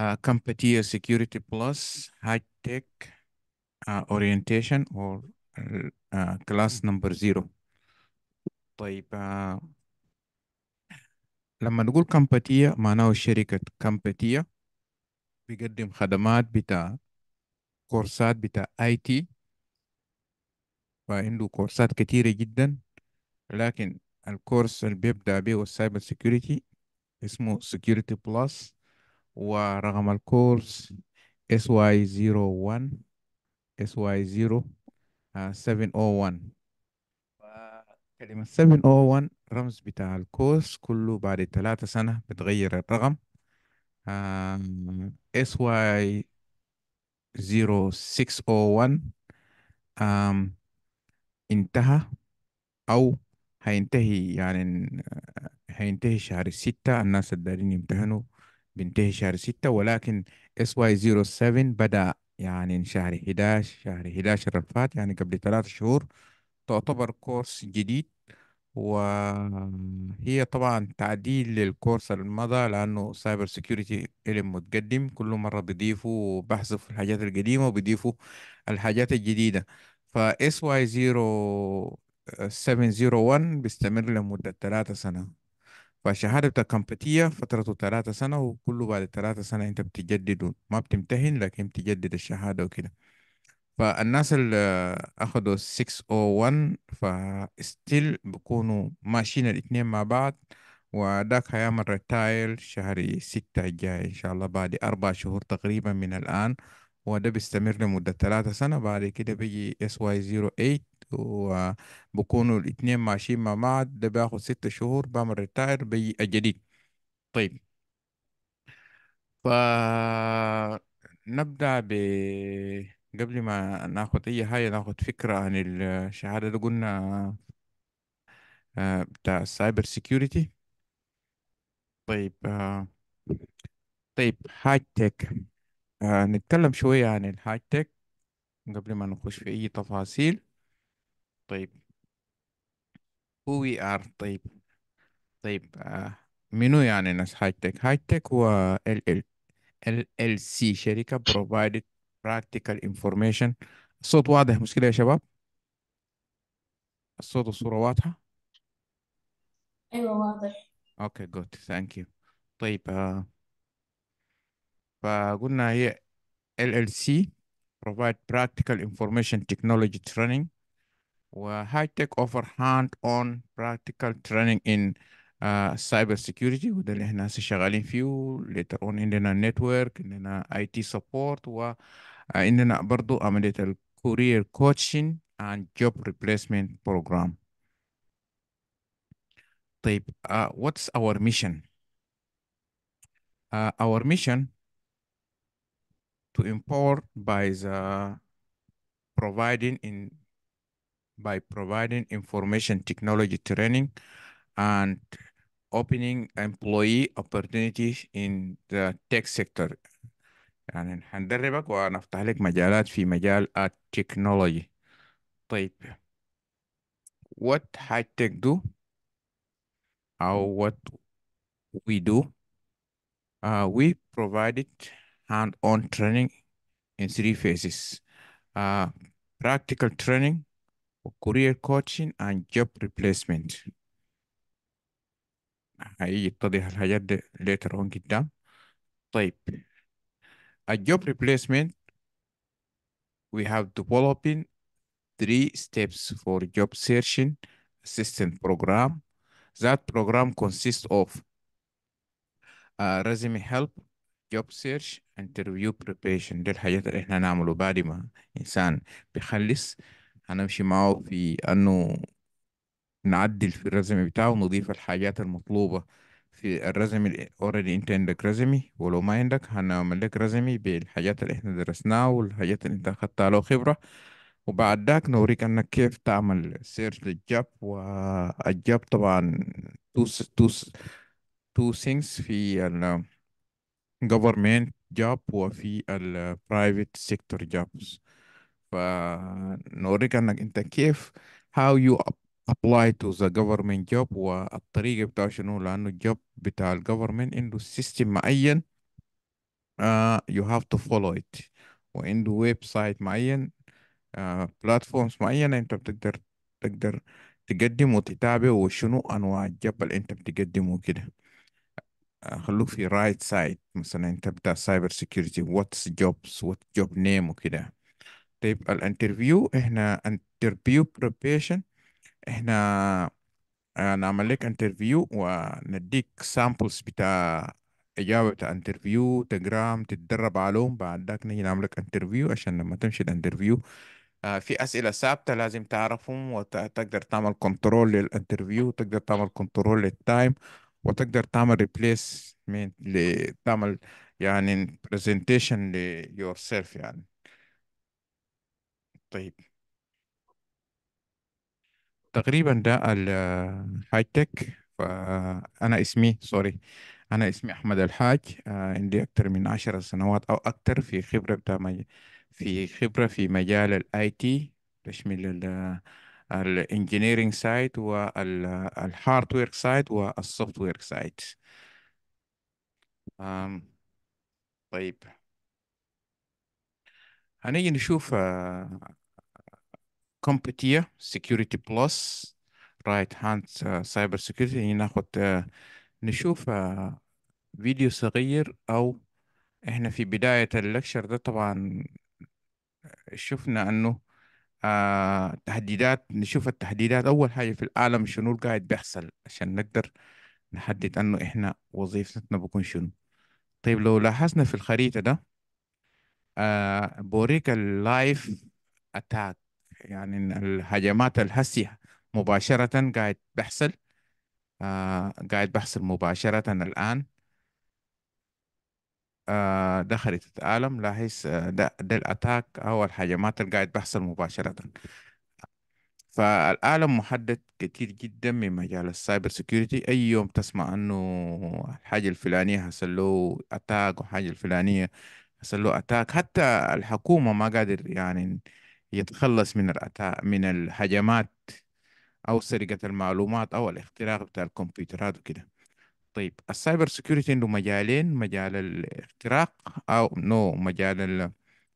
uh, Competier Security Plus high-tech uh, orientation or uh, uh, class number zero. طيب uh, لما نقول كامباتيا معناه شركة كامباتيا بيقدم خدمات بتاع كورسات بتاع اي تي فعنده كورسات كتيرة جدا لكن الكورس اللي بيبدأ به السايبر سيكيورتي اسمه سيكيورتي بلس ورقم الكورس SY01 SY0 701 كلمة 701 رمز بتاع الكورس كله بعد ثلاثة سنة بتغير الرقم آه، sy 0601 انتهى أو هينتهي يعني آه، هينتهي شهر ستة الناس الدارين يمتهنوا بينتهي شهر ستة ولكن اس واي 07 بدأ يعني شهر 11 شهر 11 الفات يعني قبل ثلاث شهور تعتبر كورس جديد وهي طبعا تعديل للكورس المضى لأنه سايبر سيكيورتي علم متقدم كل مرة بيضيفوا في الحاجات القديمة وبيضيفوا الحاجات الجديدة ف sy زيرو 701 بيستمر لمدة ثلاثة سنة فالشهادة بتاعت كمبتية فترته ثلاثة سنة وكله بعد ثلاثة سنة أنت بتجدد ما بتمتهن لكن بتجدد الشهادة وكده فالناس اللي أخدوا 601 فستيل بيكونوا ماشيين الاتنين مع بعض وداك هيعمل ريتايل شهر ستة الجاي إن شاء الله بعد أربع شهور تقريبا من الآن وده بيستمر لمدة ثلاثة سنة بعد كده بيجي SY08 وبكونوا الاتنين ماشيين مع بعض ده باخد ست شهور بعمل ريتاير بالجديد طيب فنبدأ ب قبل ما ناخد أي حاجة ناخد فكرة عن الشهادة اللي قلنا آه، بتاع السايبر سيكيورتي طيب آه، طيب هاي آه، تك نتكلم شوية عن الهاي تك قبل ما نخش في أي تفاصيل طيب هو وي ار طيب طيب آه. منو يعني ناس هاي تك هاي تك هو ال ال ال ال سي شركة provided practical information الصوت واضح مش كده يا شباب الصوت والصورة واضحة ايوه واضح اوكي جود ثانك يو طيب آه. فقلنا هي ال ال سي provide practical information technology training where high tech offer hand-on practical training in uh, cyber security the اللي احنا هسه شغالين فيه later on in the network in the IT support uh, in the عملية ال career coaching and job replacement program. طيب uh, what's our mission? Uh, our mission to empower by the providing in by providing information technology training and opening employee opportunities in the tech sector يعني هندربك وهنفتح لك مجالات في مجال التكنولوجي طيب what high tech do or what we do uh, we provided hand-on training in three phases uh, practical training for career coaching and job replacement. هي يتضح الحاجات دي later on قدام. طيب. A job replacement we have developing three steps for job searching assistance program. That program consists of a resume help, job search, interview preparation. دي الحاجات اللي احنا نعمله بعد ما انسان بيخلص هنمشي معاه في أنه نعدل في الرزم بتاعه ونضيف الحاجات المطلوبة في الرزم اللي انت عندك رزمي ولو ما عندك هنعمل لك رزمي بالحاجات اللي احنا درسناها والحاجات اللي انت اخذتها له خبرة وبعد ذاك نوريك انك كيف تعمل سيرش للجاب والجاب طبعا تو تو تو things في ال government job وفي ال private sector jobs فنوريك انك انت كيف how you apply to the government job والطريقة بتاع شنو لأنه الجوب بتاع الجفرمنت عنده سيستم معين uh, you have to follow it وعنده ويب سايت معين بلاتفورمز آه، uh, معينة انت بتقدر تقدر تقدم وتتابع وشنو أنواع الجوب اللي انت بتقدمه كده آه، خلوك في رايت سايد مثلا انت بتاع سايبر سيكيورتي واتس جوبس وات جوب نيم وكده طيب الانترفيو احنا انترفيو بريبيشن احنا آه، نعمل لك انترفيو ونديك سامبلز بتاع إجابة انترفيو تجرام تتدرب عليهم بعد ذاك نجي نعمل لك انترفيو عشان لما تمشي الانترفيو آه في أسئلة ثابتة لازم تعرفهم وتقدر تعمل كنترول للانترفيو وتقدر تعمل كنترول للتايم وتقدر تعمل ريبليس تعمل يعني برزنتيشن ليور سيلف يعني طيب تقريبا ده الهاي تك فأنا اسمي سوري أنا اسمي أحمد الحاج آه، عندي أكثر من عشر سنوات أو أكثر في خبرة بتاع في خبرة في مجال الاي تي تشمل الانجينيرينج سايد وير سايد والسوفتوير سايد آم، طيب هنيجي نشوف آه، كومبيتير سيكيورتي بلس رايت هاند سايبر سكيورتي ناخد uh, نشوف uh, فيديو صغير او احنا في بداية اللكشر ده طبعا شفنا انه uh, تحديدات نشوف التحديدات اول حاجة في العالم شنو قاعد بيحصل عشان نقدر نحدد انه احنا وظيفتنا بكون شنو طيب لو لاحظنا في الخريطة ده بوريك اللايف اتاك يعني الهجمات الهسية مباشرة قاعد بحصل آه قاعد بحصل مباشرة الآن آه ده خريطة العالم لاحظ آه، ده, ده الأتاك أو الهجمات اللي قاعد بحصل مباشرة فالعالم محدد كتير جدا من مجال السايبر سيكيورتي أي يوم تسمع أنه الحاجة الفلانية حصل له أتاك وحاجة الفلانية حصل له أتاك حتى الحكومة ما قادر يعني يتخلص من الأتا... من الهجمات أو سرقة المعلومات أو الاختراق بتاع الكمبيوترات وكده طيب السايبر سيكيورتي له مجالين مجال الاختراق أو نو مجال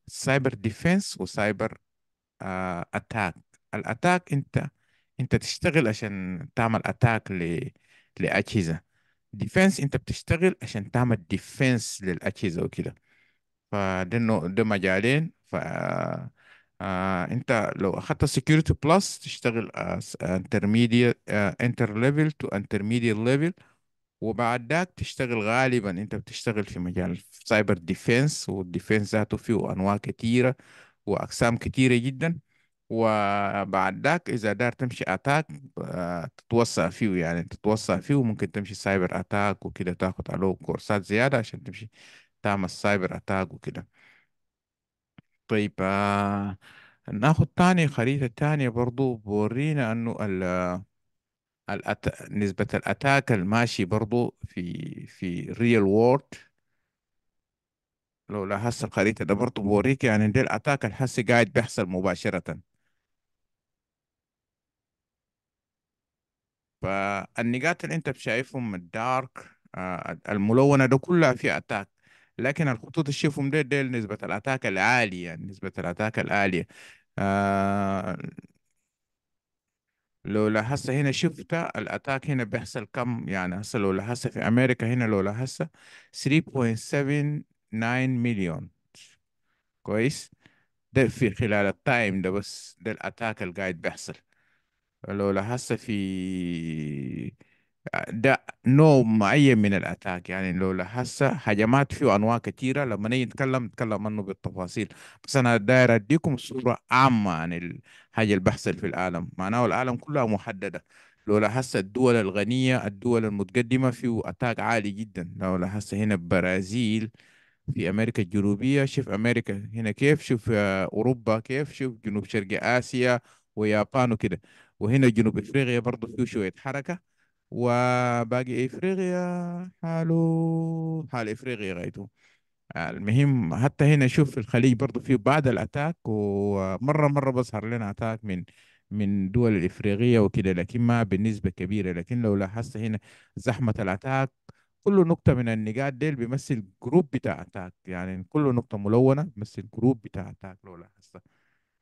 السايبر ديفنس وسايبر آه، أتاك الأتاك أنت أنت تشتغل عشان تعمل أتاك ل... لأجهزة ديفنس أنت بتشتغل عشان تعمل ديفنس للأجهزة وكده فده ده مجالين ف آه انت لو اخدت سكيورتي بلس تشتغل انترميديت انتر ليفل تو انترميديت ليفل ذاك تشتغل غالبا انت بتشتغل في مجال سايبر ديفنس والديفنس ذاته فيه انواع كتيره واقسام كتيره جدا وبعد ذاك اذا دار تمشي اتاك آه، تتوسع فيه يعني تتوسع فيه وممكن تمشي سايبر اتاك وكده تاخد عليه كورسات زياده عشان تمشي تعمل سايبر اتاك وكده طيب آه ناخد تاني خريطة تانية برضو بورينا انه ال- الأت... نسبة الاتاك الماشي برضو في في ريال وورد لو لاحظت الخريطة ده برضو بوريك يعني ده الاتاك الحسي قاعد بيحصل مباشرة فالنقاط اللي انت شايفهم الدارك آه، الملونة ده كلها في اتاك لكن الخطوط الشيف ومدير ديل نسبة الأتاك العالية يعني نسبة الأتاك العالية آه لو لاحظت هنا شفت الأتاك هنا بيحصل كم يعني هسه لو لاحظت في أمريكا هنا لو لاحظت 3.79 مليون كويس ده في خلال التايم ده بس ده الأتاك القاعد بيحصل لو لاحظت في ده نوع معين من الاتاك يعني لو هسه هجمات فيه انواع كثيره لما نيجي نتكلم نتكلم عنه بالتفاصيل بس انا داير اديكم صوره عامه عن الحاجه اللي بحصل في العالم معناه العالم كلها محدده لو هسه الدول الغنيه الدول المتقدمه فيه اتاك عالي جدا لو هسه هنا البرازيل في امريكا الجنوبيه شوف امريكا هنا كيف شوف آه، اوروبا كيف شوف جنوب شرق اسيا ويابان وكده وهنا جنوب افريقيا برضه فيه شويه حركه وباقي إفريقيا حالو حال إفريقيا غايته المهم حتى هنا شوف في الخليج برضو فيه بعد الأتاك ومرة مرة بظهر لنا أتاك من من دول الإفريقية وكده لكن ما بنسبة كبيرة لكن لو لاحظت هنا زحمة الأتاك كل نقطة من النقاط ديل بيمثل جروب بتاع أتاك يعني كل نقطة ملونة بيمثل جروب بتاع أتاك لو لاحظت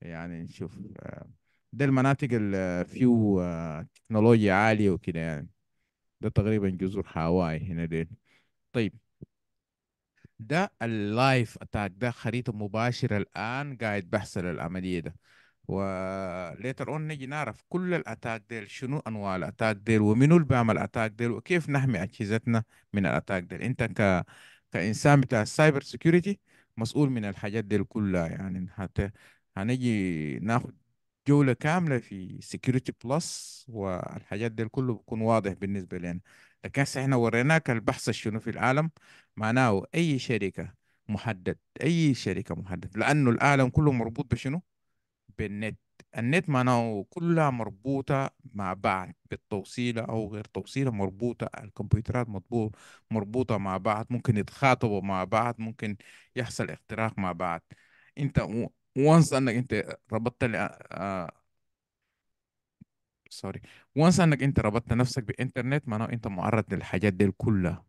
يعني نشوف ده آه، المناطق اللي آه، فيه آه، تكنولوجيا عالية وكده يعني ده تقريبا جزر هاواي هنا دي طيب ده اللايف اتاك ده خريطة مباشرة الآن قاعد بحصل العملية ده وليتر اون نجي نعرف كل الاتاك ديل شنو انواع الاتاك ديل ومنو اللي بيعمل اتاك ديل وكيف نحمي اجهزتنا من الاتاك ديل انت ك كانسان بتاع السايبر سيكيورتي مسؤول من الحاجات دي كلها يعني حتى هنجي ناخد جولة كاملة في سكيورتي بلس والحاجات دي كله بيكون واضح بالنسبة لنا لكن احنا وريناك البحث شنو في العالم معناه أي شركة محدد أي شركة محدد لأنه العالم كله مربوط بشنو؟ بالنت النت معناه كلها مربوطة مع بعض بالتوصيلة أو غير توصيلة مربوطة الكمبيوترات مربوطة مع بعض ممكن يتخاطبوا مع بعض ممكن يحصل اختراق مع بعض أنت وانس انك انت ربطت سوري وانس انك انت ربطت نفسك بالانترنت معناه انت معرض للحاجات دي كلها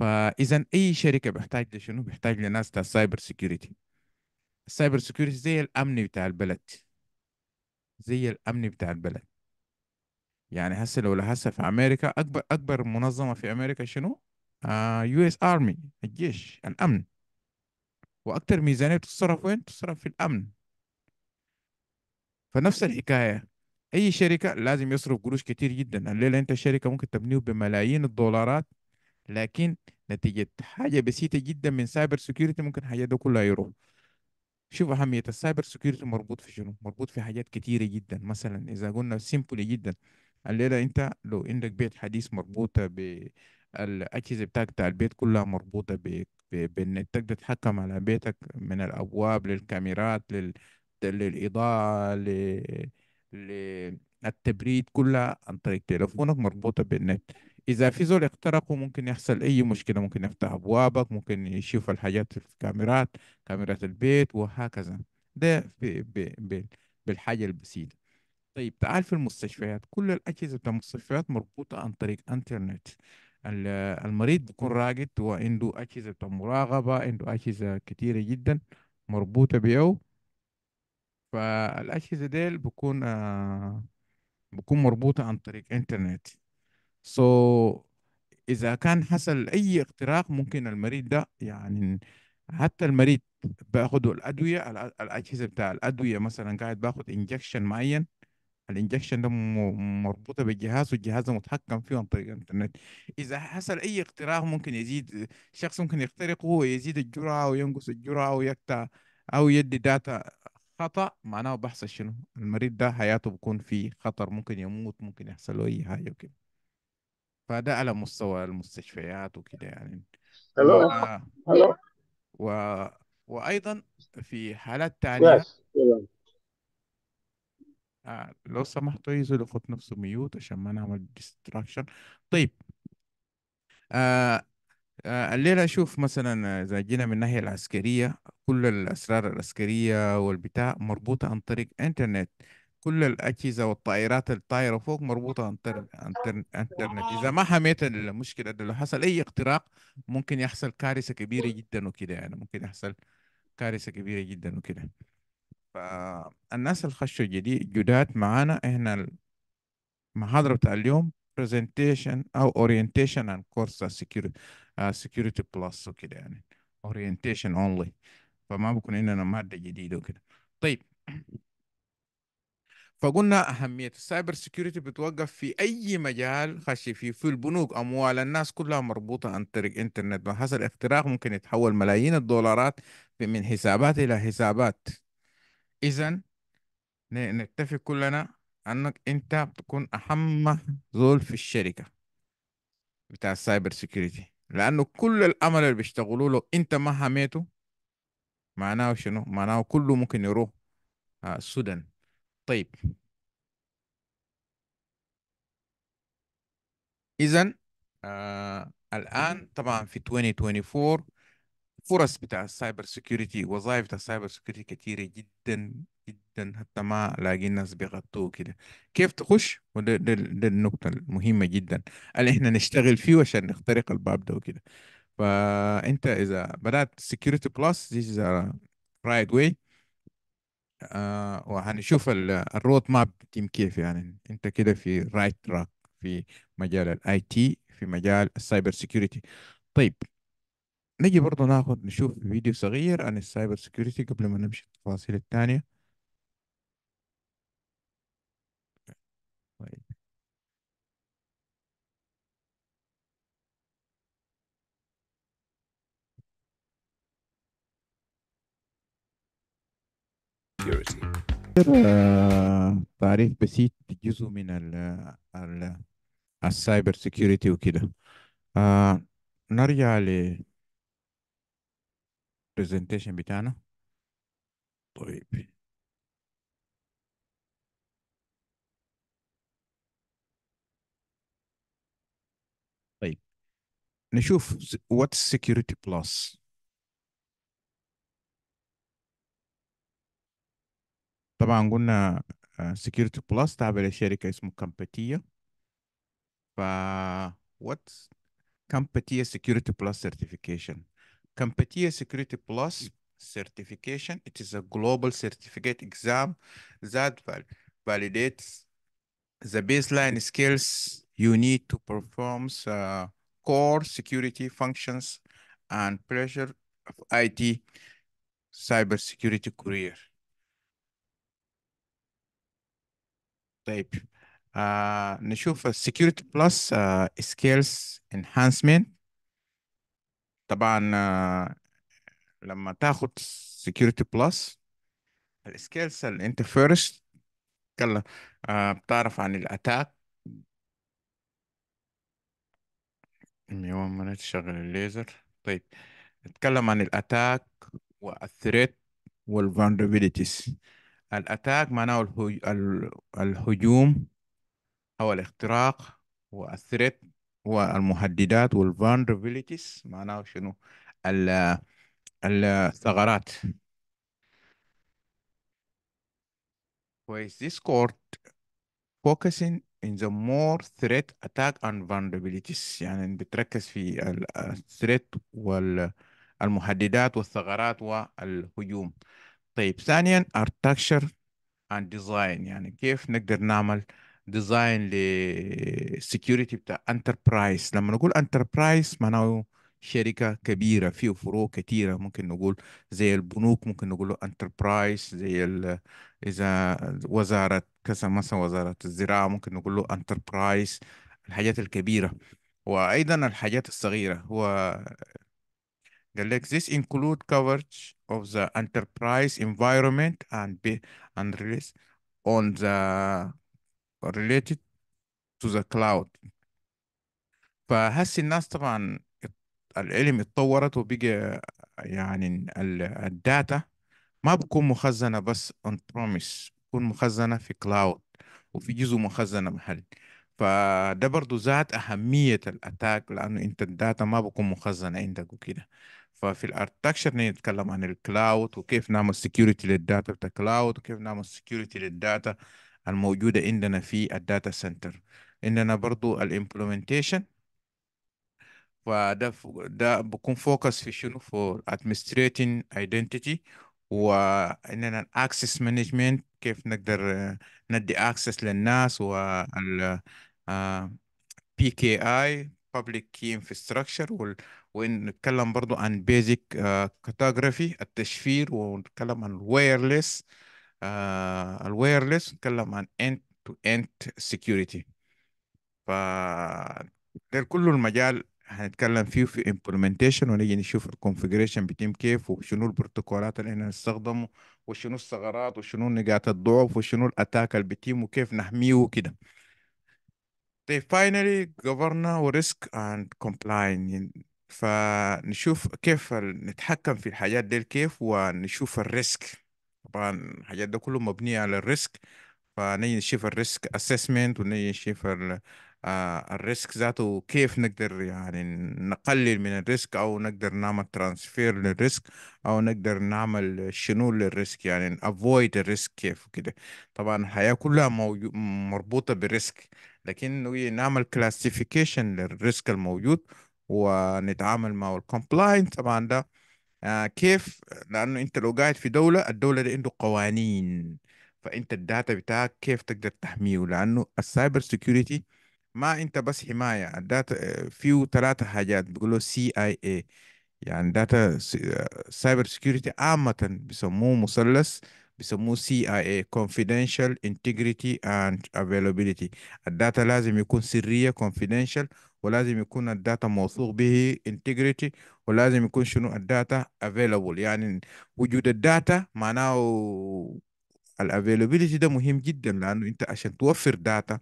فاذا اي شركه بحتاج لشنو بحتاج لناس تاع سايبر سيكيورتي السايبر سيكيورتي زي الامن بتاع البلد زي الامن بتاع البلد يعني هسه لو هسه في امريكا اكبر اكبر منظمه في امريكا شنو يو اس ارمي الجيش الامن واكتر ميزانيه بتصرف وين بتصرف في الامن فنفس الحكايه اي شركه لازم يصرف قروش كتير جدا الليله انت الشركه ممكن تبنيه بملايين الدولارات لكن نتيجه حاجه بسيطه جدا من سايبر سيكيورتي ممكن حاجه ده كلها يروح شوف أهمية السايبر سيكيورتي مربوط في شنو؟ مربوط في حاجات كتيرة جدا مثلا إذا قلنا سيمبل جدا الليلة أنت لو عندك بيت حديث مربوطة بالأجهزة بتاعك بتاع البيت كلها مربوطة بان تقدر تتحكم على بيتك من الابواب للكاميرات لل... للاضاءه ل... للتبريد كلها عن طريق تليفونك مربوطه بالنت اذا في زول اخترقه ممكن يحصل اي مشكله ممكن يفتح ابوابك ممكن يشوف الحاجات في الكاميرات كاميرات البيت وهكذا ده في... ب... ب... بالحاجه البسيطه طيب تعال في المستشفيات كل الاجهزه بتاع المستشفيات مربوطه عن طريق انترنت المريض بيكون راقد وعنده أجهزة مراقبة عنده أجهزة كتيرة جدا مربوطة بيه فالأجهزة دي بكون آه بكون مربوطة عن طريق إنترنت سو so, إذا كان حصل أي اختراق ممكن المريض ده يعني حتى المريض باخده الأدوية الأجهزة بتاع الأدوية مثلا قاعد باخد إنجكشن معين الانجكشن ده مربوطه بالجهاز والجهاز متحكم فيه عن طريق الانترنت اذا حصل اي اختراق ممكن يزيد شخص ممكن يخترقه ويزيد الجرعه وينقص الجرعه ويقطع او يدي داتا خطا معناه بحصل شنو المريض ده حياته بكون في خطر ممكن يموت ممكن يحصل له اي حاجه وكده فده على مستوى المستشفيات وكده يعني هلو و... هلو و... وايضا في حالات تانية آه لو سمحتوا يزولوا خط نفسه ميوت عشان ما نعمل ديستراكشن طيب آه آه الليلة أشوف مثلا إذا جينا من الناحية العسكرية كل الأسرار العسكرية والبتاع مربوطة عن طريق إنترنت كل الأجهزة والطائرات الطايرة فوق مربوطة عن طريق إنترنت إذا ما حميت المشكلة ده لو حصل أي اختراق ممكن يحصل كارثة كبيرة جدا وكده يعني ممكن يحصل كارثة كبيرة جدا وكده فالناس اللي خشوا جديد جداد معانا احنا المحاضرة بتاع اليوم presentation أو orientation and course security uh, security plus وكده يعني orientation only فما بكون عندنا مادة جديدة وكده طيب فقلنا أهمية السايبر سيكوريتي بتوقف في أي مجال خشي فيه في البنوك أموال الناس كلها مربوطة عن طريق إنترنت وحصل الاختراق ممكن يتحول ملايين الدولارات من حسابات إلى حسابات إذا نتفق كلنا أنك أنت بتكون أهم زول في الشركة بتاع السايبر سيكيورتي لأنه كل الأمل اللي بيشتغلوا له أنت ما حميته معناه شنو؟ معناه كله ممكن يروح آه، السودان طيب إذا آه الآن طبعا في 2024 فرص بتاع السايبر سيكيورتي وظائف بتاع السايبر سيكيورتي كتيرة جدا جدا حتى ما لاقي الناس بيغطوه كده كيف تخش وده ده, النقطة المهمة جدا اللي احنا نشتغل فيه عشان نخترق الباب ده وكده فانت اذا بدأت سيكيورتي بلس this is a right way آه وهنشوف الرود ماب تيم كيف يعني انت كده في رايت right تراك في مجال الاي تي في مجال السايبر سيكيورتي طيب نجي برضه ناخد نشوف فيديو صغير عن السايبر سيكيورتي قبل ما نمشي التفاصيل الثانية طيب آه، تعريف بسيط جزء من ال السايبر سيكيورتي وكده آه نرجع ل presentation بتاعنا طيب طيب نشوف what security plus طبعا قلنا security plus تابع لشركة اسمه كامباتيا ف what كامباتيا security plus certification CompTIA Security Plus certification. It is a global certificate exam that validates the baseline skills you need to perform uh, core security functions and pressure of IT cybersecurity career. type. آه uh, نشوف uh, Security Plus uh, skills enhancement. طبعا آه، لما تاخد سكيورتي بلس السكيلز اللي انت فيرست تتكلم آه، بتعرف عن الاتاك يوم ما تشغل الليزر طيب نتكلم عن الاتاك والثريت والفولنربيليتيز الاتاك معناه الهجوم او الاختراق والثريت هو المهددات والفولنربيليتيز معناه شنو الثغرات كويس this court focusing in the more threat attack and vulnerabilities يعني بتركز في الثريت والمهددات والثغرات والهجوم طيب ثانيا architecture and design يعني كيف نقدر نعمل ديزاين للسكيورتي بتاع انتربرايز لما نقول انتربرايز معناه شركة كبيرة فيه فروع كتيرة ممكن نقول زي البنوك ممكن نقول له انتربرايز زي ال... إذا وزارة كذا مثلا وزارة الزراعة ممكن نقول له انتربرايز الحاجات الكبيرة وأيضا الحاجات الصغيرة هو قال لك this include coverage of the enterprise environment and be and release on the related to the cloud فهسي الناس طبعا العلم اتطورت وبقى يعني الداتا ما بكون مخزنة بس on promise بكون مخزنة في cloud وفي جزء مخزنة محلي فده برضو ذات أهمية الأتاك لأنه أنت الداتا ما بكون مخزنة عندك وكده ففي الأرتكشر نتكلم عن الكلاود وكيف نعمل security للداتا بتاع الكلاود وكيف نعمل security للداتا الموجودة عندنا في الداتا سنتر عندنا برضو Implementation فده ده بكون فوكس في شنو for administrating identity واننا الاكسس مانجمنت كيف نقدر ندي اكسس للناس وال بي كي اي public key infrastructure وال... ونتكلم برضو عن basic uh, cartography التشفير ونتكلم عن wireless آه، الوايرلس نتكلم عن end to end security ف ده كله المجال هنتكلم فيه في implementation ونيجي نشوف الكونفجريشن بيتم كيف وشنو البروتوكولات اللي احنا نستخدمه وشنو الثغرات وشنو نقاط الضعف وشنو الاتاك اللي بيتم وكيف نحميه وكده طيب فاينلي govern risk and كومبلاين فنشوف كيف نتحكم في الحاجات دي كيف ونشوف الريسك طبعا الحاجات ده كله مبنية على الريسك فنيجي نشوف الريسك اسسمنت ونيجي نشوف آه، الريسك ذاته كيف نقدر يعني نقلل من الريسك او نقدر نعمل ترانسفير للريسك او نقدر نعمل شنو للريسك يعني افويد الريسك كيف وكده طبعا الحياة كلها مربوطة بالريسك لكن نعمل كلاسيفيكيشن للريسك الموجود ونتعامل مع الكومبلاين طبعا ده آه كيف لانه انت لو قاعد في دوله الدوله دي عنده قوانين فانت الداتا بتاعك كيف تقدر تحميه لانه السايبر سيكيورتي ما انت بس حمايه الداتا آه، فيه ثلاثه حاجات بيقولوا سي اي اي يعني داتا آه، سايبر سيكيورتي عامه بيسموه مثلث بيسموه سي اي اي confidential integrity and افيلابيلتي الداتا لازم يكون سريه confidential ولازم يكون الداتا موثوق به integrity ولازم يكون شنو الداتا available يعني وجود الداتا معناه الافيلابيلتي ده مهم جدا لانه انت عشان توفر داتا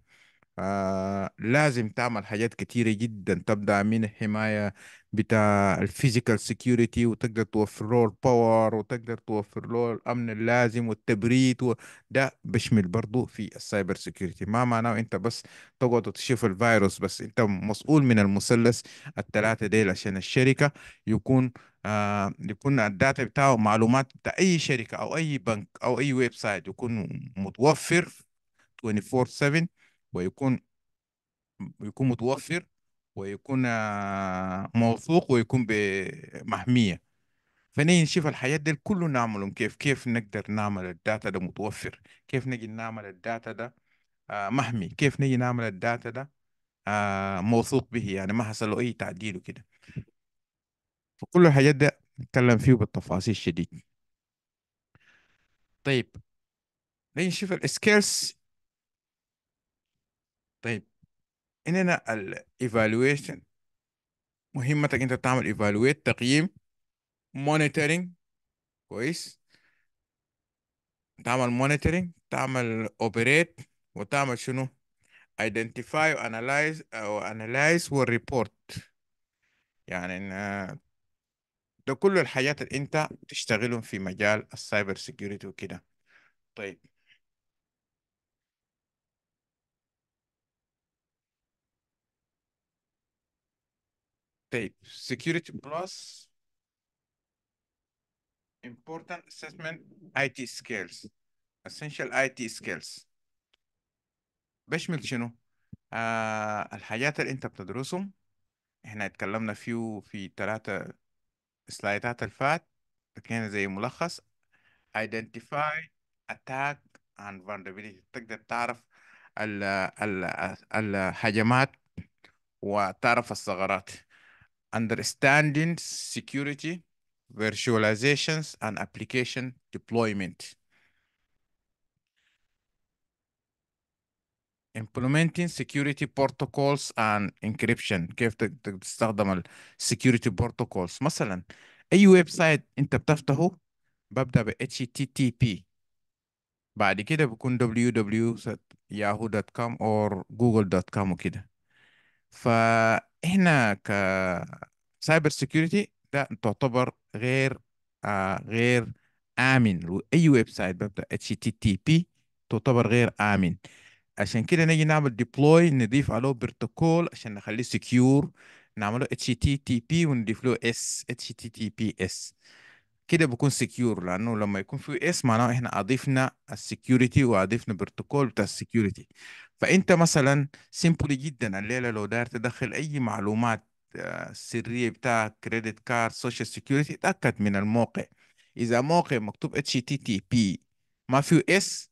آه لازم تعمل حاجات كتيرة جدا تبدأ من حماية بتاع الفيزيكال سيكيورتي وتقدر توفر له الباور وتقدر توفر له الامن اللازم والتبريد و... ده بيشمل برضو في السايبر سيكيورتي ما معناه انت بس تقعد وتشوف الفيروس بس انت مسؤول من المثلث الثلاثه ديل عشان الشركه يكون آه يكون الداتا بتاعه معلومات بتاع اي شركه او اي بنك او اي ويب سايت يكون متوفر 24/7 ويكون يكون متوفر ويكون آه، موثوق ويكون محمية فني نشوف الحياة دي كله نعملهم كيف كيف نقدر نعمل الداتا ده متوفر كيف نجي نعمل الداتا ده آه، محمي كيف نجي نعمل الداتا ده آه، موثوق به يعني ما حصل له أي تعديل وكده فكل الحاجات ده نتكلم فيه بالتفاصيل شديد طيب نجي نشوف السكيلز اننا الايفالويشن مهمتك انت تعمل ايفالويت تقييم monitoring كويس تعمل monitoring تعمل اوبريت وتعمل شنو identify واناليز او analyze والريبورت يعني ده كل الحاجات اللي انت تشتغلهم في مجال السايبر سيكيورتي وكده طيب طيب security plus important assessment IT skills essential IT skills بشمل شنو؟ آه الحاجات اللي انت بتدرسهم احنا اتكلمنا فيه في ثلاثة سلايدات الفات كان زي ملخص identify attack and vulnerability تقدر تعرف الـ الـ الهجمات وتعرف الثغرات understanding security, virtualizations, and application deployment. implementing security protocols and encryption كيف تستخدم security protocols مثلا اي website سايت انت بتفتحه ببدا ب HTTP بعد كده بيكون www.yahoo.com or google.com وكده ف احنا ك سايبر سيكيورتي ده تعتبر غير آه، غير امن اي ويب سايت ببدا اتش تي تي بي تعتبر غير امن عشان كده نجي نعمل ديبلوي نضيف عليه بروتوكول عشان نخليه سكيور نعمله اتش تي تي بي ونضيف له اس اتش تي تي بي اس كده بكون سكيور لانه لما يكون في اس معناه احنا اضفنا السكيورتي واضفنا بروتوكول بتاع السكيورتي فانت مثلا سيمبلي جدا الليله لو داير تدخل اي معلومات آه، سريه بتاعك كريدت كارد سوشيال سيكيورتي اتاكد من الموقع اذا موقع مكتوب اتش تي تي بي ما فيه اس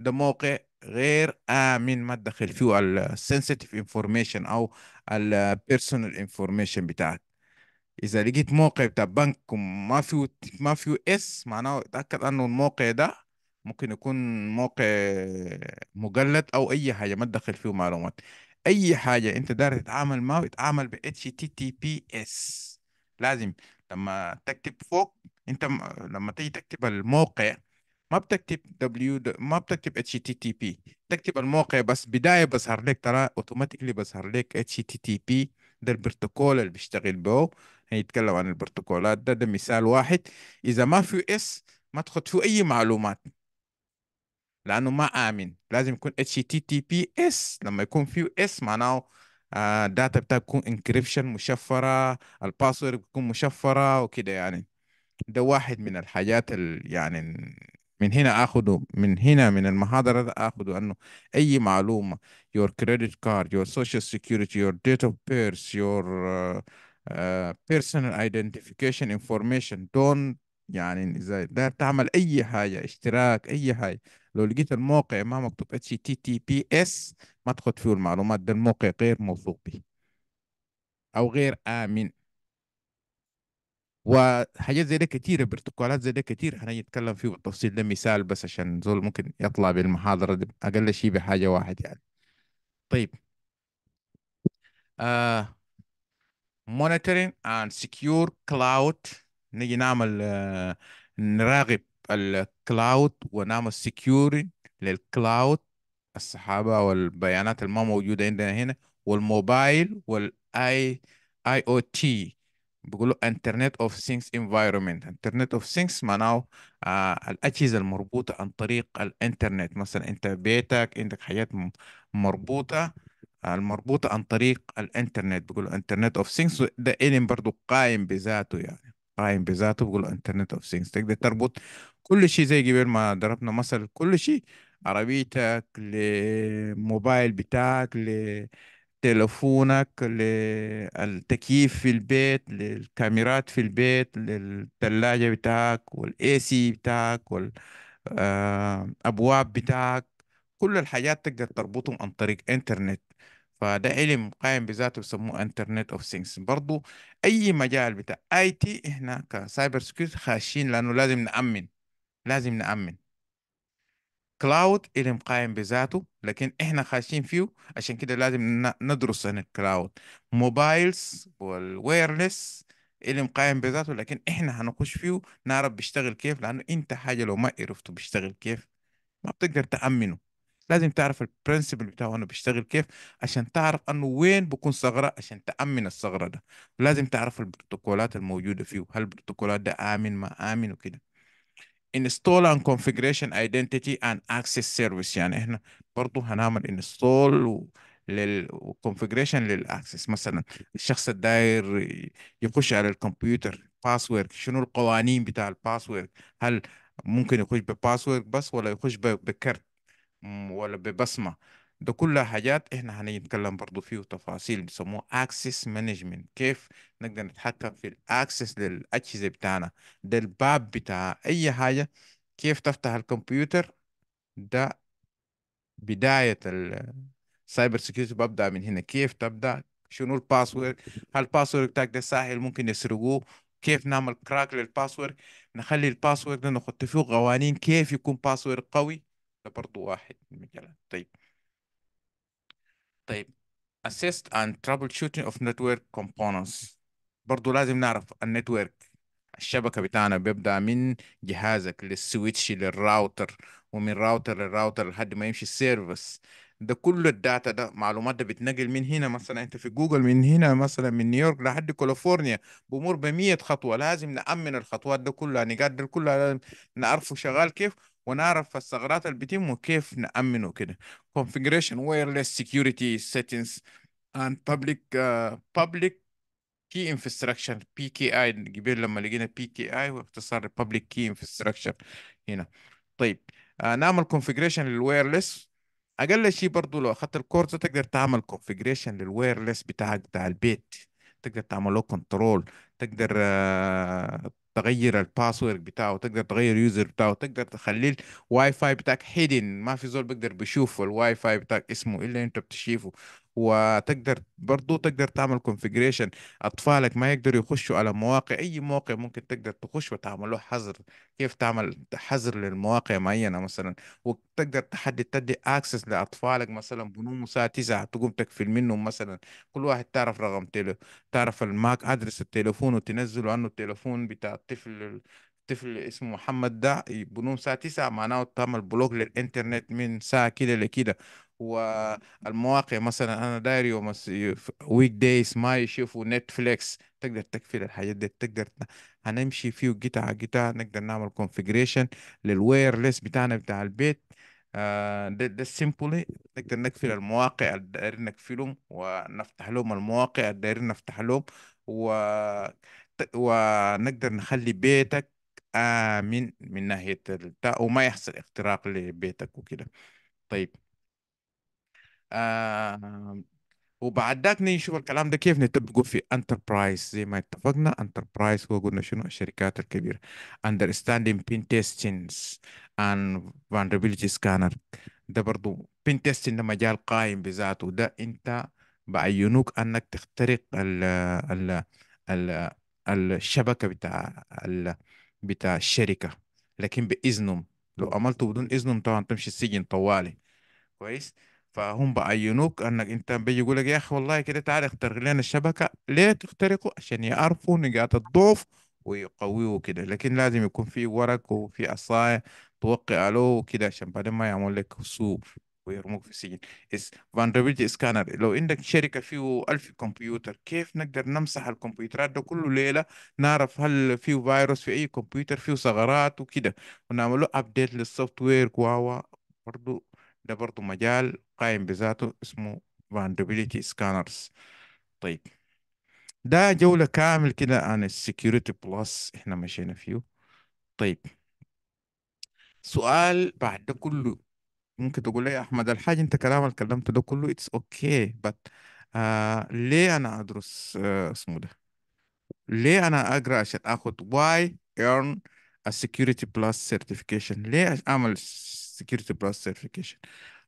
ده موقع غير امن ما تدخل فيه السنسيتيف انفورميشن او البيرسونال انفورميشن بتاعك اذا لقيت موقع بتاع بنك ما فيه ما فيه اس معناه اتاكد انه الموقع ده ممكن يكون موقع مجلد او اي حاجه ما تدخل فيه معلومات اي حاجه انت داير تتعامل معه يتعامل ب HTTPS لازم لما تكتب فوق انت لما تيجي تكتب الموقع ما بتكتب دبليو ما بتكتب اتش تي تي بي تكتب الموقع بس بدايه بظهر لك ترى اوتوماتيكلي بظهر لك اتش تي تي بي ده البروتوكول اللي بيشتغل به هنتكلم عن البروتوكولات ده ده مثال واحد اذا ما في اس ما تاخذ فيه اي معلومات لانه ما امن لازم يكون اتش تي تي بي اس لما يكون فيه اس معناه الداتا بتاعتك تكون انكريبشن مشفره الباسورد بتكون مشفره وكده يعني ده واحد من الحاجات يعني من هنا اخده من هنا من المحاضره ده اخده انه اي معلومه your credit card your social security your date of birth your uh, personal identification information don't يعني اذا لا تعمل اي حاجه اشتراك اي حاجه لو لقيت الموقع ما مكتوب HTTPS ما تخط فيه المعلومات ده الموقع غير موثوق به او غير امن وحاجات زي ده كتير بروتوكولات زي ده كتير هنتكلم فيه بالتفصيل ده مثال بس عشان زول ممكن يطلع بالمحاضرة دي أقل شيء بحاجة واحد يعني طيب uh, monitoring and secure cloud نيجي نعمل آه، نراقب الكلاود ونعمل سكيوري للكلاود السحابة والبيانات اللي ما موجودة عندنا هنا والموبايل والاي اي او تي بيقولوا انترنت اوف ثينكس انفايرمنت انترنت اوف ثينكس معناه آه الاجهزه المربوطه عن طريق الانترنت مثلا انت بيتك عندك حاجات مربوطه آه، المربوطه عن طريق الانترنت بيقولوا انترنت اوف ثينكس ده علم برضه قائم بذاته يعني قايم بذاته بقول انترنت اوف ثينجز تقدر تربط كل شيء زي قبل ما ضربنا مثل كل شيء عربيتك لموبايل بتاعك لتلفونك للتكييف في البيت للكاميرات في البيت للثلاجة بتاعك والاي سي بتاعك والابواب آه، بتاعك كل الحاجات تقدر تربطهم عن طريق انترنت فده علم قائم بذاته يسموه انترنت اوف ثينجز برضو اي مجال بتاع اي تي احنا كسايبر سكيورتي خاشين لانه لازم نامن لازم نامن كلاود علم قائم بذاته لكن احنا خاشين فيه عشان كده لازم ندرس عن الكلاود موبايلز والويرلس علم قائم بذاته لكن احنا هنخش فيه نعرف بيشتغل كيف لانه انت حاجه لو ما عرفته بيشتغل كيف ما بتقدر تامنه لازم تعرف البرنسبل بتاعه انه بيشتغل كيف عشان تعرف انه وين بكون ثغره عشان تامن الثغره ده لازم تعرف البروتوكولات الموجوده فيه هل البروتوكولات ده امن ما امن وكده install and configuration identity and access service يعني احنا برضه هنعمل install للكونفيجريشن للاكسس مثلا الشخص الداير يخش على الكمبيوتر باسورد شنو القوانين بتاع الباسورد هل ممكن يخش بباسورد بس ولا يخش بكرت ولا ببصمه ده كلها حاجات احنا هنتكلم برضو فيه تفاصيل بيسموه اكسس مانجمنت كيف نقدر نتحكم في الاكسس للاجهزه بتاعنا ده الباب بتاع اي حاجه كيف تفتح الكمبيوتر ده بدايه السايبر سكيورتي ببدا من هنا كيف تبدا شنو الباسورد هل الباسورد بتاعك ده سهل ممكن يسرقوه كيف نعمل كراك للباسورد نخلي الباسورد ده نحط فيه قوانين كيف يكون باسورد قوي ده برضه واحد من المجالات طيب طيب assist and troubleshooting of network components برضه لازم نعرف النتورك الشبكة بتاعنا بيبدأ من جهازك للسويتش للراوتر ومن راوتر للراوتر لحد ما يمشي السيرفس ده كل الداتا ده معلومات ده بتنقل من هنا مثلا انت في جوجل من هنا مثلا من نيويورك لحد كاليفورنيا بمر ب 100 خطوه لازم نامن الخطوات ده كلها نقدر كلها لازم نعرفه شغال كيف ونعرف الثغرات اللي بتتم وكيف نأمنه كده configuration wireless security settings and public uh, public key infrastructure PKI قبل لما لقينا PKI واختصار public key infrastructure هنا طيب آه نعمل configuration للوايرلس اقل شيء برضو لو اخذت الكورس تقدر تعمل configuration للوايرلس بتاعك بتاع البيت تقدر تعمل له كنترول تقدر آه تغير الباسورد بتاعه تقدر تغير اليوزر بتاعه تقدر تخلي الواي فاي بتاعك هيدن ما في زول بيقدر بيشوف الواي فاي بتاعك اسمه الا انت بتشوفه وتقدر برضو تقدر تعمل كونفيجريشن اطفالك ما يقدروا يخشوا على مواقع اي موقع ممكن تقدر تخش وتعمل له حظر كيف تعمل حظر للمواقع معينه مثلا وتقدر تحدد تدي اكسس لاطفالك مثلا بنوم الساعه 9 تقوم تقفل منهم مثلا كل واحد تعرف رقم تيلو تعرف الماك ادرس التليفون وتنزله عنه التليفون بتاع الطفل الطفل اسمه محمد ده بنوم الساعة 9 معناه تعمل بلوك للإنترنت من ساعة كده لكده والمواقع مثلا انا داير يوم ويك دايز ما يشوفوا نتفليكس تقدر تقفل الحاجات دي تقدر هنمشي فيه قطعه قطعه نقدر نعمل كونفجريشن للويرلس بتاعنا بتاع البيت آه، ده ده سيمبلي نقدر نقفل المواقع الدائرين دايرين نقفلهم ونفتح لهم المواقع الدائرين دايرين نفتح لهم و... ونقدر نخلي بيتك آمن من ناحية وما يحصل اختراق لبيتك وكده طيب آه وبعد ذاك نشوف الكلام ده كيف نطبقه في انتربرايز زي ما اتفقنا انتربرايز هو قلنا شنو الشركات الكبيره understanding pin testings and vulnerability scanner ده برضو بين تيستين ده مجال قائم بذاته ده انت بعينوك انك تخترق ال ال ال الشبكه بتاع ال بتاع الشركه لكن باذنهم لو عملته بدون اذنهم طبعا تمشي السجن طوالي كويس فهم بعينوك انك انت بيجي يقول لك يا اخي والله كده تعال اخترق لنا الشبكه ليه تخترقوا عشان يعرفوا نقاط الضعف ويقويوا كده لكن لازم يكون في ورق وفي عصاية توقع له كده عشان بعدين ما يعمل لك سوء ويرموك في السجن اس فاندربيلتي سكانر لو عندك شركة فيه ألف كمبيوتر كيف نقدر نمسح الكمبيوترات ده كل ليلة نعرف هل فيه فيروس في أي كمبيوتر فيه ثغرات وكده ونعمل له أبديت للسوفت وير و برضه ده برضه مجال قائم بذاته اسمه vulnerability scanners طيب ده جولة كامل كده عن السكيورتي بلس احنا مشينا فيه طيب سؤال بعد ده كله ممكن تقول لي يا احمد الحاج انت كلامك كلمته ده كله اتس اوكي بت ليه انا ادرس آه اسمه ده ليه انا اقرا عشان اخد واي earn a security plus certification ليه اعمل security plus certification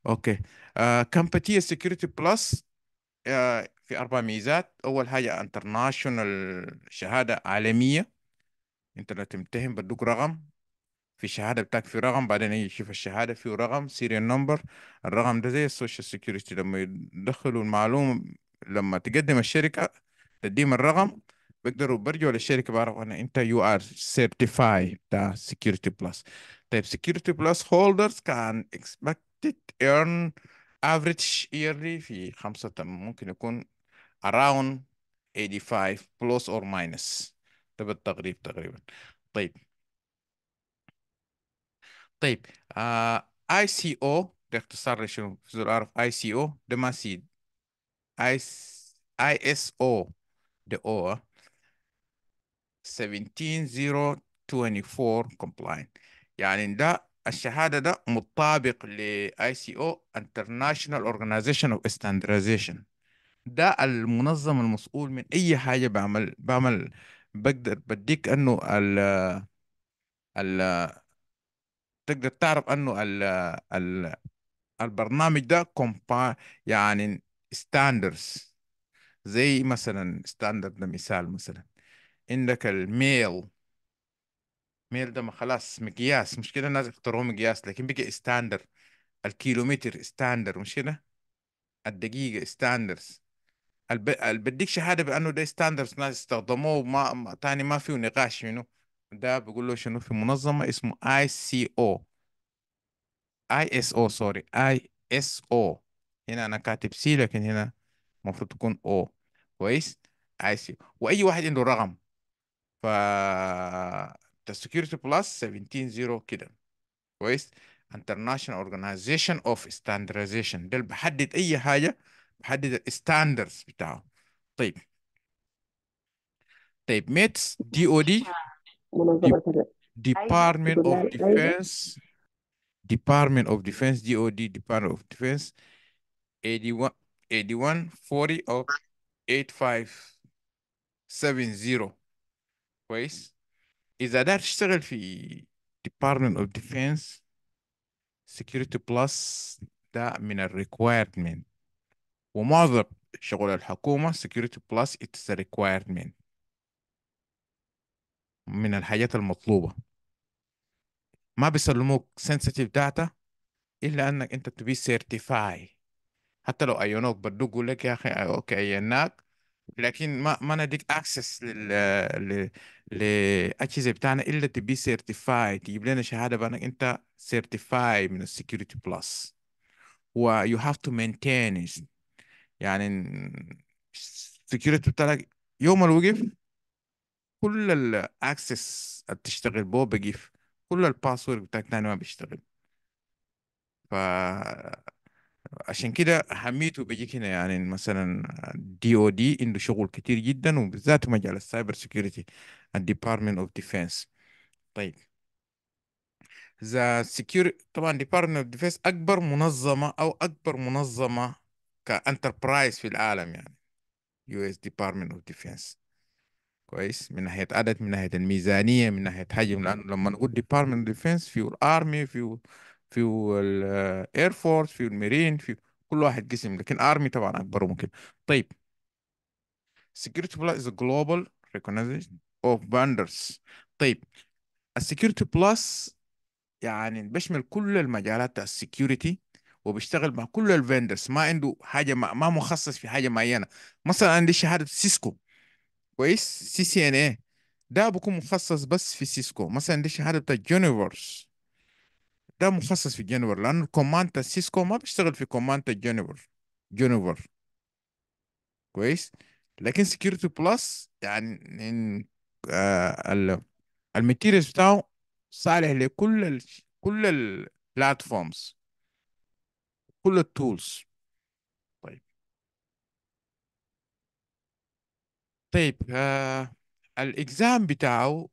اوكي آه كامباتيا سكيورتي بلس آه في اربع ميزات اول حاجه انترناشونال شهاده عالميه انت لا تمتحن بدوك رقم في الشهاده بتاعك في رقم بعدين يشوف الشهاده فيه رقم سيريال نمبر الرقم ده زي السوشيال سيكيورتي لما يدخلوا المعلومه لما تقدم الشركه تديهم الرقم بيقدروا برجعوا للشركه بعرف انا انت يو ار سيرتيفاي بتاع سكيورتي بلس طيب سكيورتي بلس هولدرز كان اكسبكت earn average yearly في خمسة ممكن يكون around 85 plus or minus ده بالتقريب تقريبا طيب طيب آه ICO ده اختصار لشنو زول اعرف ICO ده ما سي ISO ده O 17024 آه. compliant يعني ده الشهاده ده مطابق لاي سي او انترناشونال of اوف ده المنظم المسؤول من اي حاجه بعمل بعمل بقدر بديك انه ال ال تقدر تعرف انه ال ال البرنامج ده كومبا يعني ستاندرز زي مثلا ستاندرد مثال مثلا عندك الميل ميل ده ما خلاص مقياس مش كده الناس اختاروه مقياس لكن بقى ستاندر الكيلومتر ستاندر مش كده الدقيقة ستاندرز الب... بديك شهادة بأنه ده ستاندرز ناس استخدموه ما تاني ما فيه نقاش منه ده بقول له شنو في منظمة اسمه اي سي او اي اس او سوري اي اس او هنا انا كاتب سي لكن هنا المفروض تكون او كويس اي سي واي واحد عنده رقم ف Security سكيورتي Place International Organization of Standardization ده بحدد اي حاجه بحدد الستاندردز بتاعه طيب طيب ميتس دي او Department of Defense Department of Defense DOD Department of Defense 81 81 40 8570 كويس اذا داير تشتغل في Department of Defense Security Plus ده من ال الريكويرمنت ومعظم شغل الحكومة Security Plus it's a requirement من الحاجات المطلوبة ما بيسلموك sensitive data إلا أنك أنت to be certified حتى لو عينوك برضو يقول لك يا أخي أوكي عيناك لكن ما ما نديك اكسس لل ل... للاجهزه بتاعنا الا تبي سيرتيفاي تجيب لنا شهاده بانك انت سيرتيفاي من السكيورتي بلس و you have to maintain it يعني السكيورتي بتاعك يوم الوقف كل الاكسس اللي بتشتغل بو بقيف كل الباسورد بتاعك تاني ما بيشتغل ف عشان كده اهميته بيجيك هنا يعني مثلا الدي او دي عنده شغل كتير جدا وبالذات مجال السايبر سيكيورتي الديبارتمنت اوف ديفنس طيب ذا سكيور طبعا ديبارتمنت اوف ديفنس اكبر منظمه او اكبر منظمه كانتربرايز في العالم يعني يو اس ديبارتمنت اوف ديفنس كويس من ناحيه عدد من ناحيه الميزانيه من ناحيه حجم لانه لما نقول ديبارتمنت اوف ديفنس فيه الارمي فيو في الاير آه، فورس في المارين في كل واحد قسم لكن ارمي طبعا اكبر ممكن طيب سكيورتي بلس از جلوبال ريكوجنايزيشن اوف باندرز طيب السكيورتي بلس يعني بيشمل كل المجالات السكيورتي وبيشتغل مع كل الفندرز ما عنده حاجه ما, ما مخصص في حاجه معينه مثلا عندي شهاده سيسكو كويس سي سي ان اي ده بكون مخصص بس في سيسكو مثلا عندي شهاده جونيفرس ده مخصص في جينيفر لان الكوماند سيسكو ما بيشتغل في كوماند جينيفر جينيفر كويس لكن سكيورتي بلس يعني آه الماتيريالز بتاعه صالح لكل ال كل البلاتفورمز كل التولز طيب طيب آه الاكزام بتاعه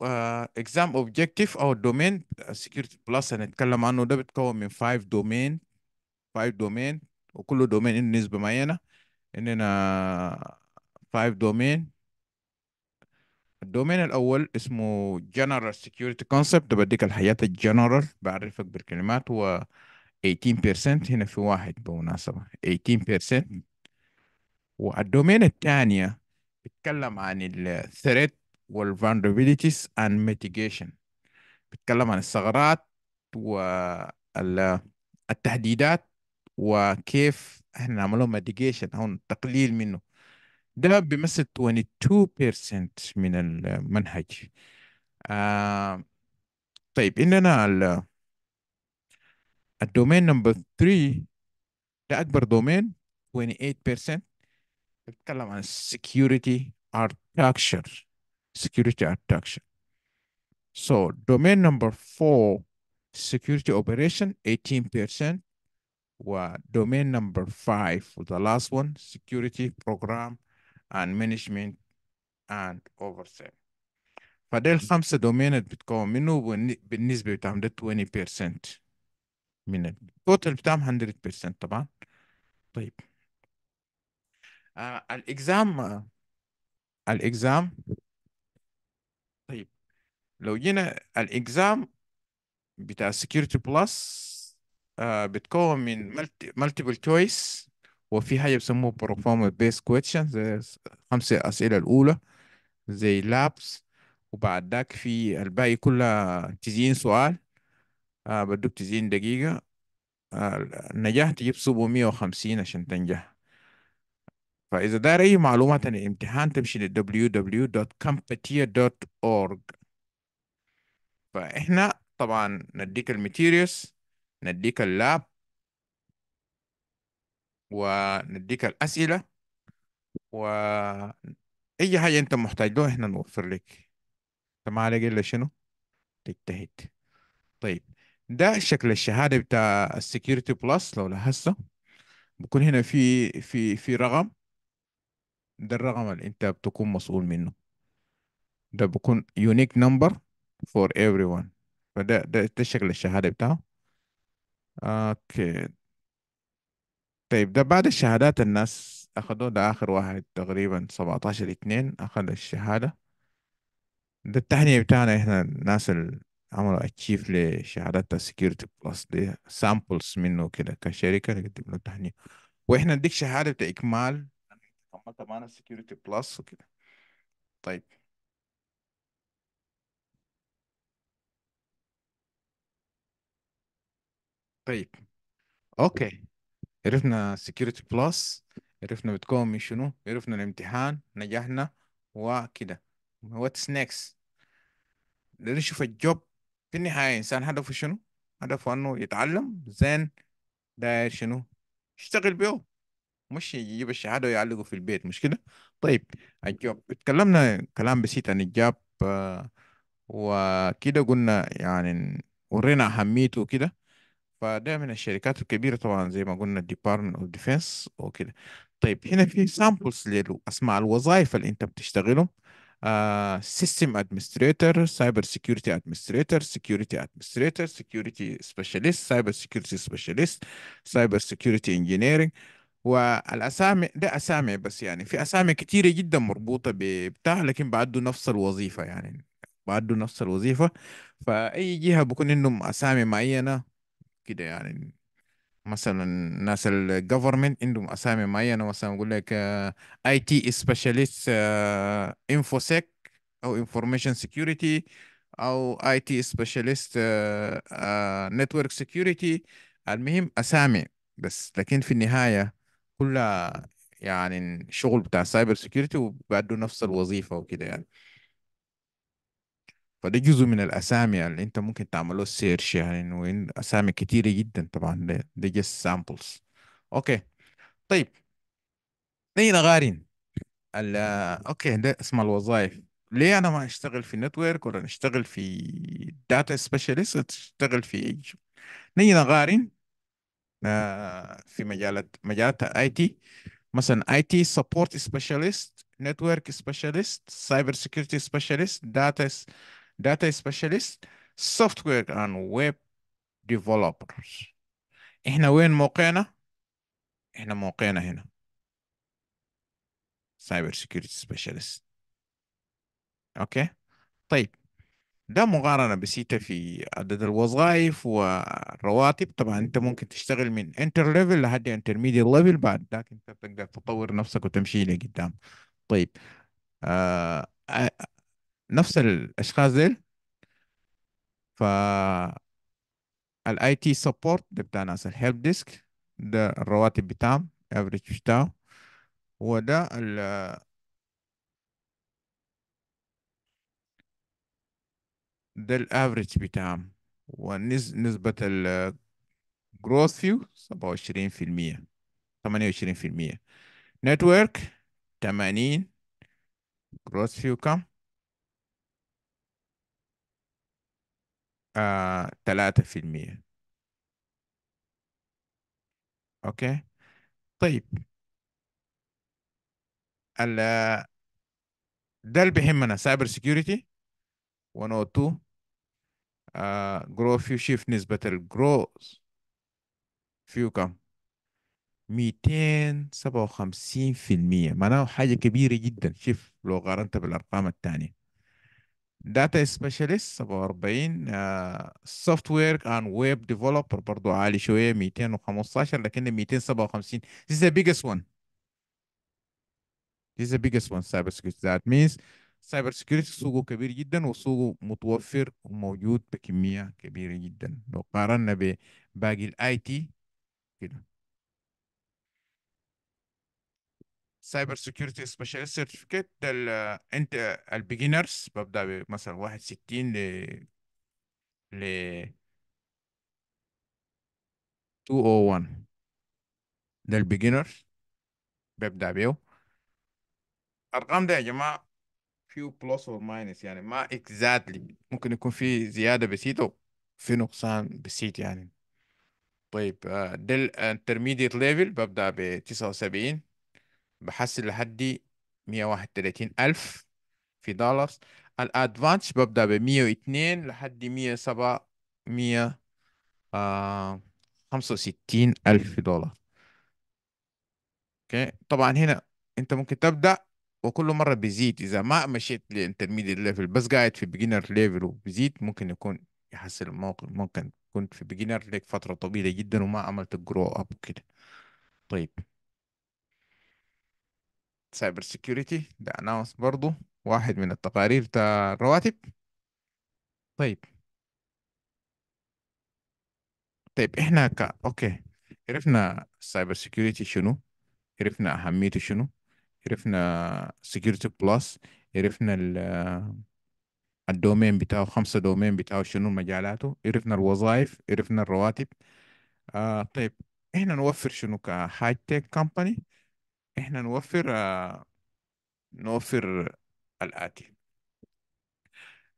اكزام آه، اوبجيكتيف او الدومين سكيورتي بلس هنتكلم عنه ده بيتكون من 5 دومين 5 دومين وكل دومين له نسبه معينه اننا 5 دومين الدومين الاول اسمه جنرال سكيورتي كونسبت بديك الحاجات الجنرال بعرفك بالكلمات هو 18% هنا في واحد بمناسبه 18% والدومين الثانيه بيتكلم عن الثريت والفulnerabilities and mitigation بيتكلم عن الثغرات والتهديدات وكيف احنا نعملهم mitigation او التقليل منه ده بيمثل 22% من المنهج آه طيب اننا الدومين نمبر 3 ده اكبر دومين 28% بيتكلم عن السكيورتي architecture security abduction. So domain number four, security operation, 18%, were domain number five, the last one, security program and management and oversight. فده الخمسة دومينات بتكون منه بالنسبة بتاعهم ده 20% من التوتال بتاعهم 100% طبعا طيب آه الاكزام آه الاكزام طيب لو جينا الاكزام بتاع سكيورتي بلس آه بتكون من مالتيبل تشويس وفي حاجه بيسموها performance based كويشن زي خمسه اسئله الاولى زي لابس وبعد ذاك في الباقي كلها تزيين سؤال آه بدوك تزيين دقيقه آه النجاح تجيب سبعمية وخمسين عشان تنجح فاذا دار اي معلومات عن الامتحان تمشي لل www.competeer.org فاحنا طبعا نديك الماتيريالز نديك اللاب ونديك الاسئله واي حاجه انت محتاج له احنا نوفر لك تمام عليك الا شنو تجتهد طيب ده شكل الشهاده بتاع السكيورتي بلس لو لاحظت بكون هنا في في في رقم ده الرقم اللي انت بتكون مسؤول منه ده بيكون يونيك نمبر فور everyone فده ده, ده شكل الشهادة بتاعه اوكي طيب ده بعد الشهادات الناس اخدوه ده اخر واحد تقريبا 17 اتنين اخذ الشهادة ده التهنئة بتاعنا احنا الناس اللي عملوا اتشيف لشهادات السكيورتي بلس دي سامبلز منه كده كشركة نقدم له تهنئة واحنا نديك شهادة إكمال عملت معانا سكيورتي بلس وكده طيب طيب اوكي عرفنا سكيورتي بلس عرفنا بتكون من شنو عرفنا الامتحان نجحنا وكده واتس نيكست نشوف الجوب في النهاية إنسان هدفه شنو هدفه أنه يتعلم زين داير شنو يشتغل بيه مش يجيب الشهاده ويعلقه في البيت مش كده طيب أيوه، اتكلمنا كلام بسيط عن الجاب آه، وكده قلنا يعني ورينا اهميته وكده فده من الشركات الكبيره طبعا زي ما قلنا Department اوف Defense وكده طيب هنا في سامبلز لاسماء الوظائف اللي انت بتشتغلهم سيستم آه، Administrator, سايبر سيكيورتي Administrator, سيكيورتي Administrator, سيكيورتي Specialist, سايبر سيكيورتي Specialist, سايبر سيكيورتي Engineering. والاسامي ده اسامي بس يعني في اسامي كتيره جدا مربوطه ببتاع لكن بعده نفس الوظيفه يعني بعده نفس الوظيفه فاي جهه بكون عندهم اسامي معينه كده يعني مثلا ناس الجفرمنت عندهم اسامي معينه مثلا يقول لك اي تي سبيشاليست انفوسيك او انفورميشن سكيورتي او اي تي سبيشاليست نتورك سكيورتي المهم اسامي بس لكن في النهايه كلها يعني الشغل بتاع سايبر سيكيورتي وبيعدوا نفس الوظيفة وكده يعني فده جزء من الأسامي اللي أنت ممكن تعمله سيرش يعني وين أسامي كتيرة جدا طبعا ده ده جس سامبلز أوكي طيب نينا غارين ال أوكي ده اسم الوظائف ليه أنا ما أشتغل في نتورك ولا أشتغل في داتا سبيشالست أشتغل في إيه؟ نينا غارين في مجالات مجالات اي تي مثلا اي تي سبورت سبيشالست نتورك سبيشالست سايبر سيكيورتي سبيشالست داتا داتا سبيشالست سوفتوير اند ويب ديفلوبرز احنا وين موقعنا احنا موقعنا هنا سايبر سيكيورتي سبيشالست اوكي طيب ده مقارنة بسيطة في عدد الوظائف والرواتب طبعا انت ممكن تشتغل من انتر ليفل لحد انتر ميديا ليفل بعد ذاك انت تقدر تطور نفسك وتمشي لقدام طيب آه نفس الاشخاص ديل ف الاي تي سبورت ده بتاع ناس الهيلب ديسك ده الرواتب بتاعهم افريج بتاعه وده ده الافريج بتاعهم ونسبة الجروث فيو 27% 28% نتورك 80 جروث فيو كم؟ آه، في المية اوكي طيب ال ده اللي بيهمنا سايبر سيكيورتي 102 جرو فيو شيف نسبة الجروث فيو كم؟ ميتين سبعة وخمسين في المية معناه حاجة كبيرة جدا شيف لو قارنت بالأرقام التانية داتا سبعة 47 سوفت وير اند ويب ديفلوبر برضه عالي شويه 215 لكن 257 This is the biggest one This is the biggest one cybersecurity that means سايبر سيكيورتي سوقه كبير جدا وسوقه متوفر وموجود بكمية كبيرة جدا لو قارنا بباقي الاي تي كده سايبر سيكيورتي سبيشالست سيرتيفيكيت ده انت البيجنرز ببدا مثلا 61 ل ل 201 ده البيجنرز ببدا بيه الارقام ده يا جماعه فيو بلس اور ماينس يعني ما اكزاكتلي ممكن يكون في زياده بسيطه في نقصان بسيط يعني طيب ده الانترميديت ليفل ببدا ب 79 بحصل لحد 131 الف في دولار الادفانس ببدا ب 102 لحد 107 100 آه، الف دولار اوكي طبعا هنا انت ممكن تبدا وكل مره بيزيد اذا ما مشيت لانترميديت ليفل بس قاعد في بيجنر ليفل وبيزيد ممكن يكون يحسن الموقف ممكن كنت في بيجنر لك فتره طويله جدا وما عملت جرو اب وكده طيب سايبر سيكيورتي ده اناونس برضو واحد من التقارير تاع الرواتب طيب طيب احنا ك... اوكي عرفنا السايبر سيكيورتي شنو عرفنا اهميته شنو عرفنا سكيورتي بلس عرفنا الدومين بتاعه خمسة دومين بتاعه شنو مجالاته عرفنا الوظائف عرفنا الرواتب آه طيب احنا نوفر شنو كهاي تيك كومباني احنا نوفر آه نوفر الآتي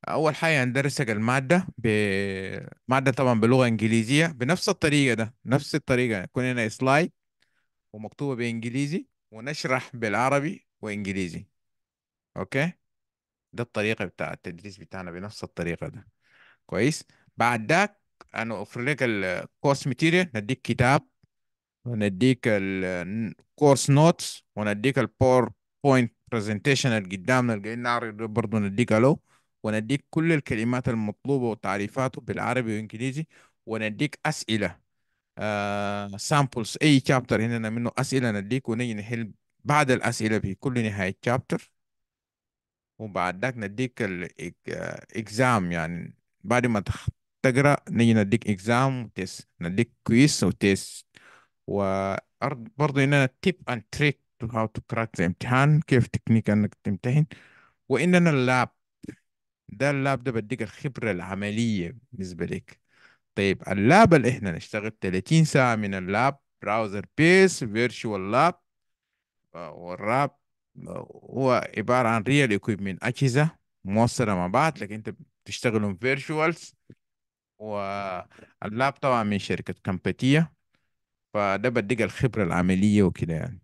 أول حاجة ندرسك المادة بمادة طبعا بلغة إنجليزية بنفس الطريقة ده نفس الطريقة يكون هنا سلايد ومكتوبة بإنجليزي ونشرح بالعربي وانجليزي اوكي ده الطريقه بتاع التدريس بتاعنا بنفس الطريقه ده كويس بعد ذاك انا اوفر لك الكورس ماتيريال نديك كتاب ونديك الكورس نوتس ونديك بوينت برزنتيشن اللي قدامنا اللي قاعدين نعرض برضه نديك له ونديك كل الكلمات المطلوبه وتعريفاته بالعربي وانجليزي ونديك اسئله سامبلز آه، اي شابتر هنا منه اسئله نديك ونجي نحل بعد الاسئله في كل نهايه شابتر وبعد ذاك نديك الاكزام آه، يعني بعد ما تقرا نجي نديك اكزام وتيست نديك كويس وتيست وبرضه هنا تيب اند تريك تو هاو تو كراك امتحان كيف تكنيك انك تمتحن واننا اللاب ده اللاب ده بديك الخبره العمليه بالنسبه لك طيب اللاب اللي احنا نشتغل 30 ساعة من اللاب براوزر بيس فيرتشوال لاب والراب هو عبارة عن ريال من أجهزة موصلة مع بعض لكن انت بتشتغلهم فيرتشوالز واللاب طبعا من شركة كمبتية فده بديك الخبرة العملية وكده يعني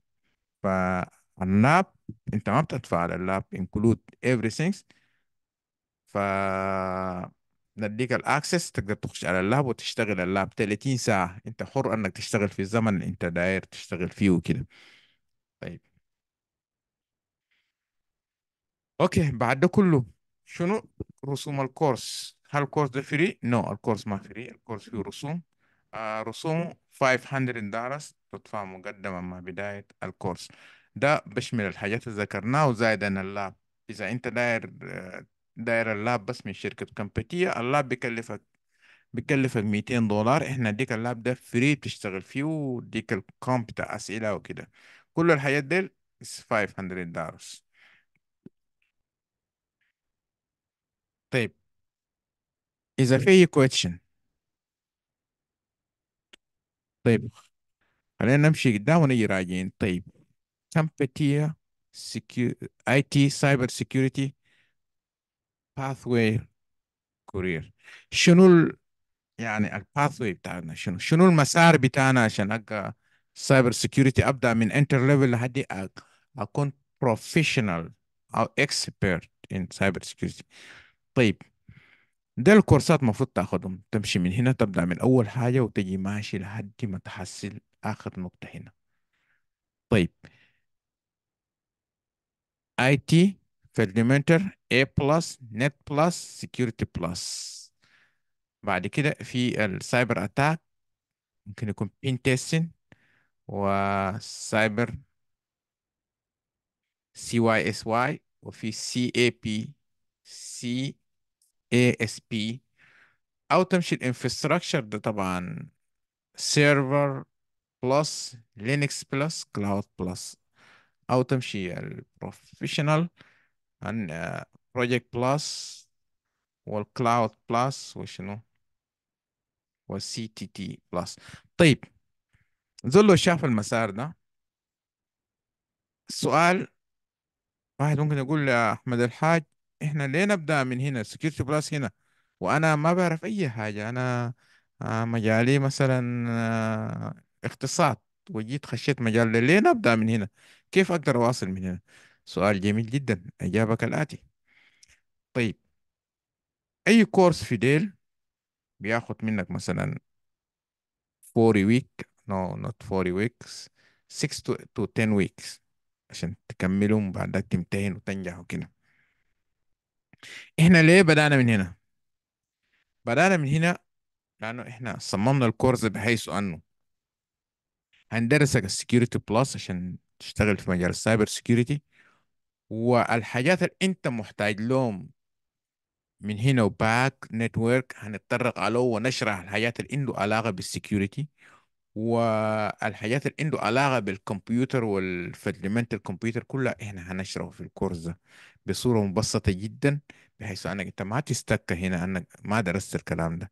فاللاب انت ما بتدفع على اللاب include everything ف نديك الاكسس تقدر تخش على اللاب وتشتغل اللاب 30 ساعة انت حر انك تشتغل في الزمن اللي انت داير تشتغل فيه وكده طيب اوكي بعد ده كله شنو رسوم الكورس هل الكورس ده فري؟ نو no, الكورس ما فري الكورس فيه رسوم آه رسوم 500 دولار تدفع مقدما مع بداية الكورس ده بشمل الحاجات اللي ذكرناها وزائد ان اللاب اذا انت داير آه، داير اللاب بس من شركة كمبيتية اللاب بيكلفك بيكلفك 200 دولار احنا ديك اللاب ده فري بتشتغل فيه وديك الكوم بتاع اسئله وكده كل الحاجات دي 500 دولار طيب اذا في اي كويتشن طيب خلينا نمشي قدام ونجي راجعين طيب كمبيتيا سكيو... اي تي سايبر سيكيورتي pathway career شنو ال... يعني الباثوي بتاعنا شنو شنو المسار بتاعنا عشان اقى سايبر سيكيورتي ابدا من انتر ليفل لحد اكون بروفيشنال او اكسبيرت ان سايبر سيكيورتي طيب ده الكورسات المفروض تاخدهم تمشي من هنا تبدا من اول حاجه وتجي ماشي لحد ما تحصل اخر نقطه هنا طيب اي تي فيرديمنتر A بلس نت بلس سكيورتي بلس بعد كده في السايبر اتاك ممكن يكون بين تيستن وسايبر سي واي اس واي وفي سي اي بي سي اي اس بي او تمشي الانفراستراكشر ده طبعا سيرفر بلس لينكس بلس كلاود بلس او تمشي البروفيشنال عن بروجكت بلس والكلاود بلس وشنو والسي تي تي بلس طيب زلو شاف المسار ده السؤال واحد ممكن يقول يا احمد الحاج احنا ليه نبدا من هنا سكيورتي بلس هنا وانا ما بعرف اي حاجه انا آه، مجالي مثلا آه، اقتصاد وجيت خشيت مجال ليه نبدا من هنا كيف اقدر اواصل من هنا سؤال جميل جدا إجابة كالآتي طيب أي كورس في ديل بياخد منك مثلا 40 ويك no not 40 weeks 6 to, 10 weeks عشان تكملهم بعدك تمتهن وتنجح وكده احنا ليه بدأنا من هنا بدأنا من هنا لأنه احنا صممنا الكورس بحيث أنه هندرسك السكيورتي بلس عشان تشتغل في مجال السايبر سكيورتي والحاجات اللي انت محتاج لهم من هنا وباك نتورك هنتطرق عليه ونشرح الحاجات اللي عنده علاقه بالسكيورتي والحاجات اللي عنده علاقه بالكمبيوتر والفدلمنت الكمبيوتر كلها احنا هنشرحه في الكورس ده بصوره مبسطه جدا بحيث انك انت ما تستك هنا انك ما درست الكلام ده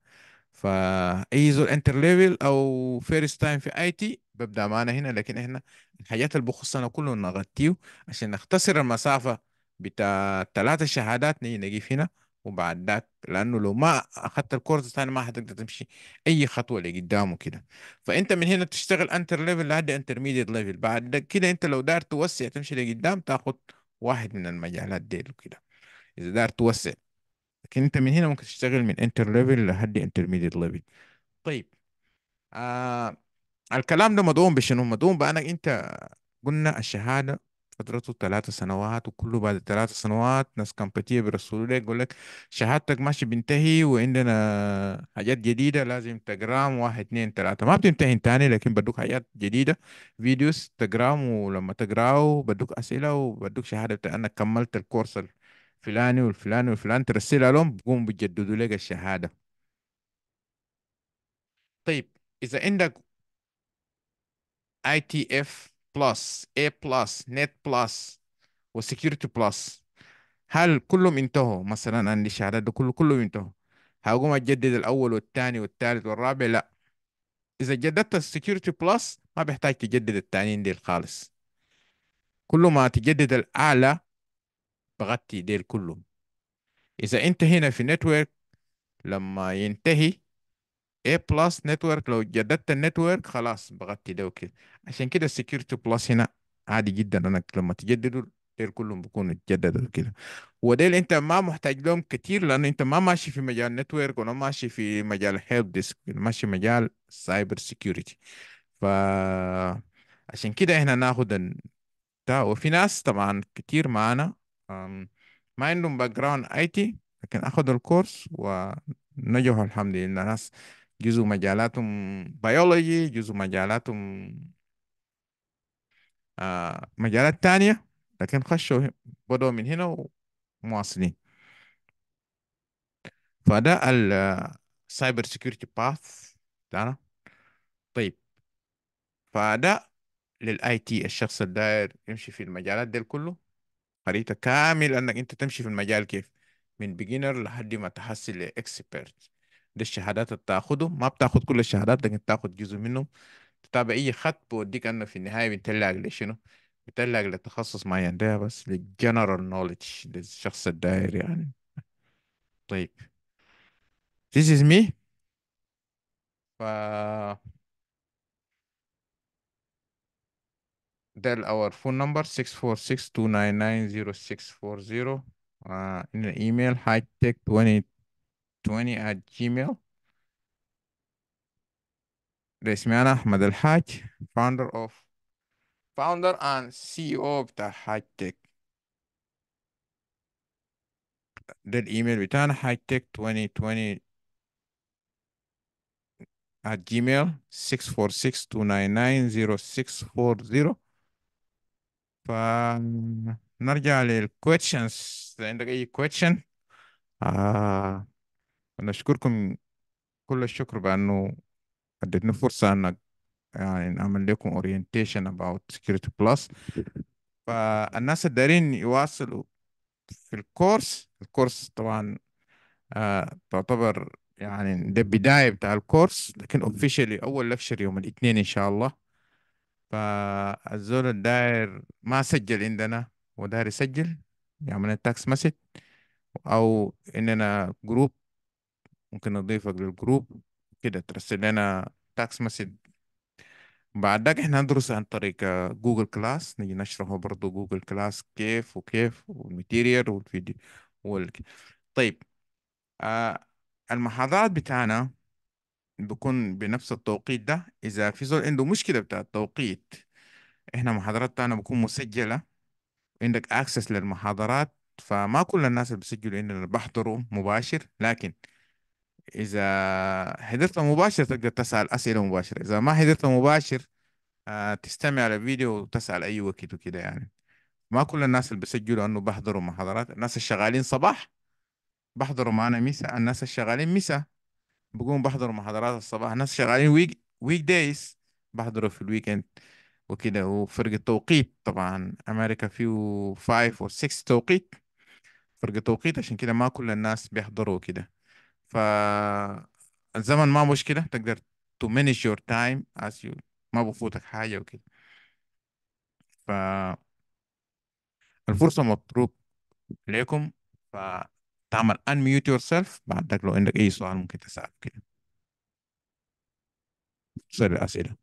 فاي زول انتر ليفل او فيرست تايم في اي تي ببدا معانا هنا لكن احنا الحاجات اللي بخصنا كله نغطيه عشان نختصر المسافه بتاع ثلاثة شهادات نيجي نجيب هنا وبعد ذاك لانه لو ما اخذت الكورس الثاني ما حتقدر تمشي اي خطوه لقدام وكده فانت من هنا تشتغل انتر ليفل لحد انترميديت ليفل بعد كده انت لو دار توسع تمشي لقدام تاخذ واحد من المجالات دي وكده اذا دار توسع لكن انت من هنا ممكن تشتغل من انتر ليفل لحد انترميديت ليفل طيب آه الكلام ده مدوم بشنو مدوم بانك انت قلنا الشهاده فترته ثلاث سنوات وكله بعد ثلاث سنوات ناس كامبتيه بيرسلوا لك يقول لك شهادتك ماشي بينتهي وعندنا حاجات جديدة لازم تجرام واحد اثنين ثلاثة ما بتنتهي تاني لكن بدوك حاجات جديدة فيديوز تجرام ولما تقراه بدوك أسئلة وبدوك شهادة بتاع أنك كملت الكورس فلاني والفلاني والفلان ترسلها لهم بقوم بيجددوا لك الشهاده طيب اذا عندك اي تي اف بلس اي بلس نت بلس وسكيورتي بلس هل كلهم انتهوا مثلا عندي الشهادات ده كله كلهم انتهوا هقوم اجدد الاول والثاني والثالث والرابع لا اذا جددت السكيورتي بلس ما بيحتاج تجدد التانيين دي خالص كل ما تجدد الاعلى بغطي ديل كلهم إذا أنت هنا في نتورك لما ينتهي A بلس نتورك لو جددت النتورك خلاص بغطي ده وكده عشان كده السكيورتي بلس هنا عادي جدا انك لما تجددوا ديل كلهم بيكونوا اتجددوا كده وديل انت ما محتاج لهم كتير لان انت ما ماشي في مجال نتورك ولا ماشي في مجال هيلب ديسك ماشي مجال سايبر سكيورتي ف عشان كده احنا ناخد ده وفي ناس طبعا كتير معانا ما عندهم باك جراوند اي تي لكن اخذوا الكورس ونجحوا الحمد لله ناس جزء مجالاتهم بيولوجي جزء مجالاتهم آه، مجالات تانية لكن خشوا بدوا من هنا ومواصلين فده السايبر سيكيورتي باث بتاعنا طيب فده للاي تي الشخص الداير يمشي في المجالات دي كله خريطة كامل انك انت تمشي في المجال كيف من بيجنر لحد ما تحصل لاكسبيرت دي الشهادات اللي بتاخده ما بتاخد كل الشهادات لكن بتاخد جزء منهم تتابع اي خط بوديك انه في النهاية بتلعق لشنو بتلعق لتخصص معين ده بس للجنرال نولج للشخص الداير يعني طيب this is me ف tell our phone number 646-299-0640 uh, in the email high tech 2020 at gmail رسمي أنا أحمد الحاج founder of founder and CEO of the hightech. That email return hightech 2020 at gmail 646-299-0640 فنرجع للكويتشنز عندك أي كويتشن آه. نشكركم كل الشكر بأنه أدتنا فرصة أن يعني نعمل لكم orientation about security plus فالناس الدارين يواصلوا في الكورس الكورس طبعا آه تعتبر يعني ده بداية بتاع الكورس لكن officially أول لكشر يوم الاثنين إن شاء الله فالزول الداير ما سجل عندنا وداير يسجل يعمل التاكس مسج او اننا جروب ممكن نضيفك للجروب كده ترسل لنا تاكس مسج بعد ذاك احنا ندرس عن طريق جوجل كلاس نيجي نشرحه برضو جوجل كلاس كيف وكيف والماتيريال والفيديو وال... طيب آه المحاضرات بتاعنا بيكون بنفس التوقيت ده اذا في زول عنده مشكله بتاع التوقيت احنا محاضرات تانا بكون مسجله عندك اكسس للمحاضرات فما كل الناس اللي بيسجلوا عندنا بحضروا مباشر لكن اذا حضرت مباشر تقدر تسال اسئله مباشره اذا ما حضرت مباشر آه، تستمع لفيديو وتسال اي وقت وكده يعني ما كل الناس اللي بيسجلوا انه بحضروا محاضرات الناس الشغالين صباح بحضروا معنا مساء الناس الشغالين مساء بقوم بحضر محاضرات الصباح ناس شغالين ويك ويك دايز بحضره في الويكند وكده وفرق التوقيت طبعا امريكا فيه 5 او 6 توقيت فرق التوقيت عشان كده ما كل الناس بيحضروا كده ف الزمن ما مشكلة تقدر to manage your time as you ما بفوتك حاجة وكده ف الفرصة مطلوب لكم ف تعمل unmute yourself بعدك لو عندك اي سؤال ممكن تساله كده سر الاسئله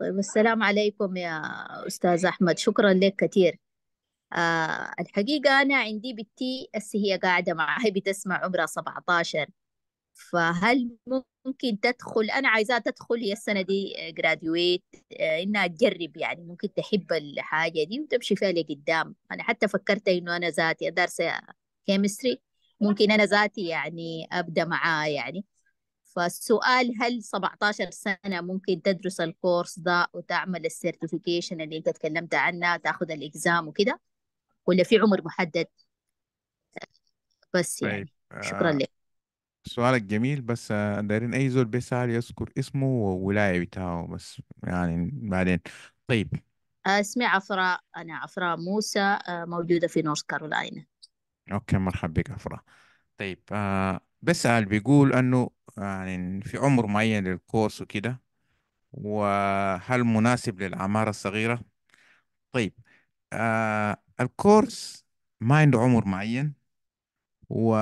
طيب السلام عليكم يا استاذ احمد شكرا لك كثير آه الحقيقه انا عندي بنتي هي قاعده معاها بتسمع عمرها 17 فهل ممكن تدخل انا عايزاها تدخل هي السنه دي جراديويت آه، آه، انها تجرب يعني ممكن تحب الحاجه دي وتمشي فيها لقدام انا حتى فكرت انه انا ذاتي دارسه كيمستري ممكن انا ذاتي يعني ابدا معاه يعني فالسؤال هل 17 سنة ممكن تدرس الكورس ده وتعمل السيرتيفيكيشن اللي انت تكلمت عنها تاخذ الاكزام وكده ولا في عمر محدد بس يعني طيب، شكرا آه، لك سؤالك جميل بس دايرين أي زول بيسأل يذكر اسمه والولاية بتاعه بس يعني بعدين طيب آه، اسمي عفراء أنا عفراء موسى آه، موجودة في نورث كارولاينا أوكي مرحبا بك عفراء طيب آه، بسأل بيقول أنه يعني في عمر معين للكورس وكده وهل مناسب للعمارة الصغيرة؟ طيب آه الكورس ما عنده عمر معين و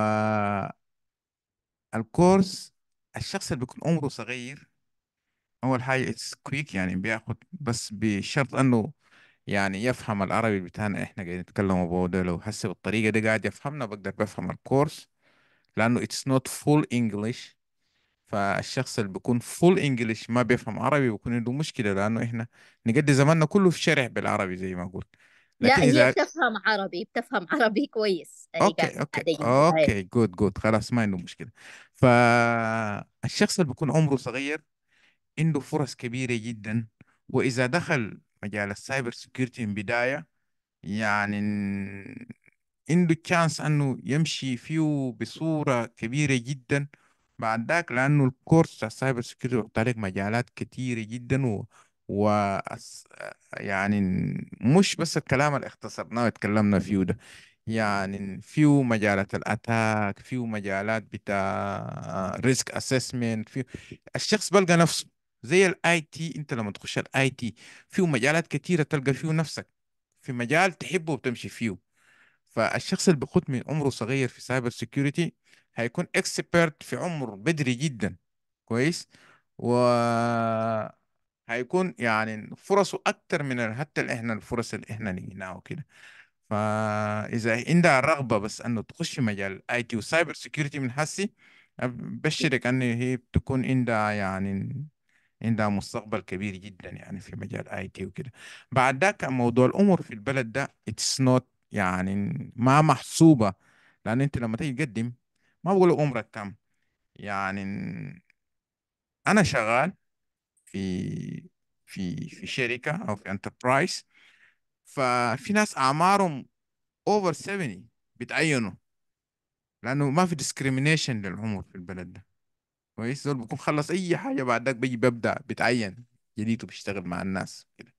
الكورس الشخص اللي بيكون عمره صغير أول حاجة اتس كويك يعني بياخد بس بشرط إنه يعني يفهم العربي بتاعنا إحنا قاعدين نتكلم ابو ده لو حس بالطريقة دي قاعد يفهمنا بقدر بفهم الكورس لأنه اتس نوت فول إنجلش فالشخص اللي بيكون فول إنجلش ما بيفهم عربي بيكون عنده مشكلة لأنه إحنا نقضي زماننا كله في شرح بالعربي زي ما قلت لا هي إذا... بتفهم عربي بتفهم عربي كويس اوكي اوكي اوكي جود جود خلاص ما عنده مشكله فالشخص اللي بيكون عمره صغير عنده فرص كبيره جدا واذا دخل مجال السايبر سيكيورتي من بدايه يعني عنده تشانس انه يمشي فيه بصوره كبيره جدا بعد ذاك لانه الكورس بتاع السايبر سيكيورتي بيفتح لك مجالات كتيره جدا و يعني مش بس الكلام اللي اختصرناه واتكلمنا فيه ده يعني فيو مجالات الاتاك فيو مجالات بتاع ريسك اسسمنت فيو الشخص بلقى نفسه زي الاي تي انت لما تخش الاي تي فيه مجالات كثيره تلقى فيه نفسك في مجال تحبه وتمشي فيه فالشخص اللي بيخوض من عمره صغير في سايبر سيكيورتي هيكون اكسبيرت في عمر بدري جدا كويس و هيكون يعني فرصه اكتر من حتى احنا الفرص اللي احنا نجيناها وكده فاذا عندها رغبه بس انه تخش مجال اي تي وسايبر سكيورتي من حسي ابشرك ان هي بتكون عندها يعني عندها مستقبل كبير جدا يعني في مجال اي تي وكده بعد ذاك موضوع الامور في البلد ده اتس نوت يعني ما محسوبه لان انت لما تيجي تقدم ما بقول عمرك كم يعني انا شغال في في في شركه او في انتربرايز ففي ناس اعمارهم اوفر 70 بتعينوا لانه ما في ديسكريميشن للعمر في البلد ده كويس زول بيكون خلص اي حاجه بعد بيجي بيبدا بتعين جديد وبيشتغل مع الناس كده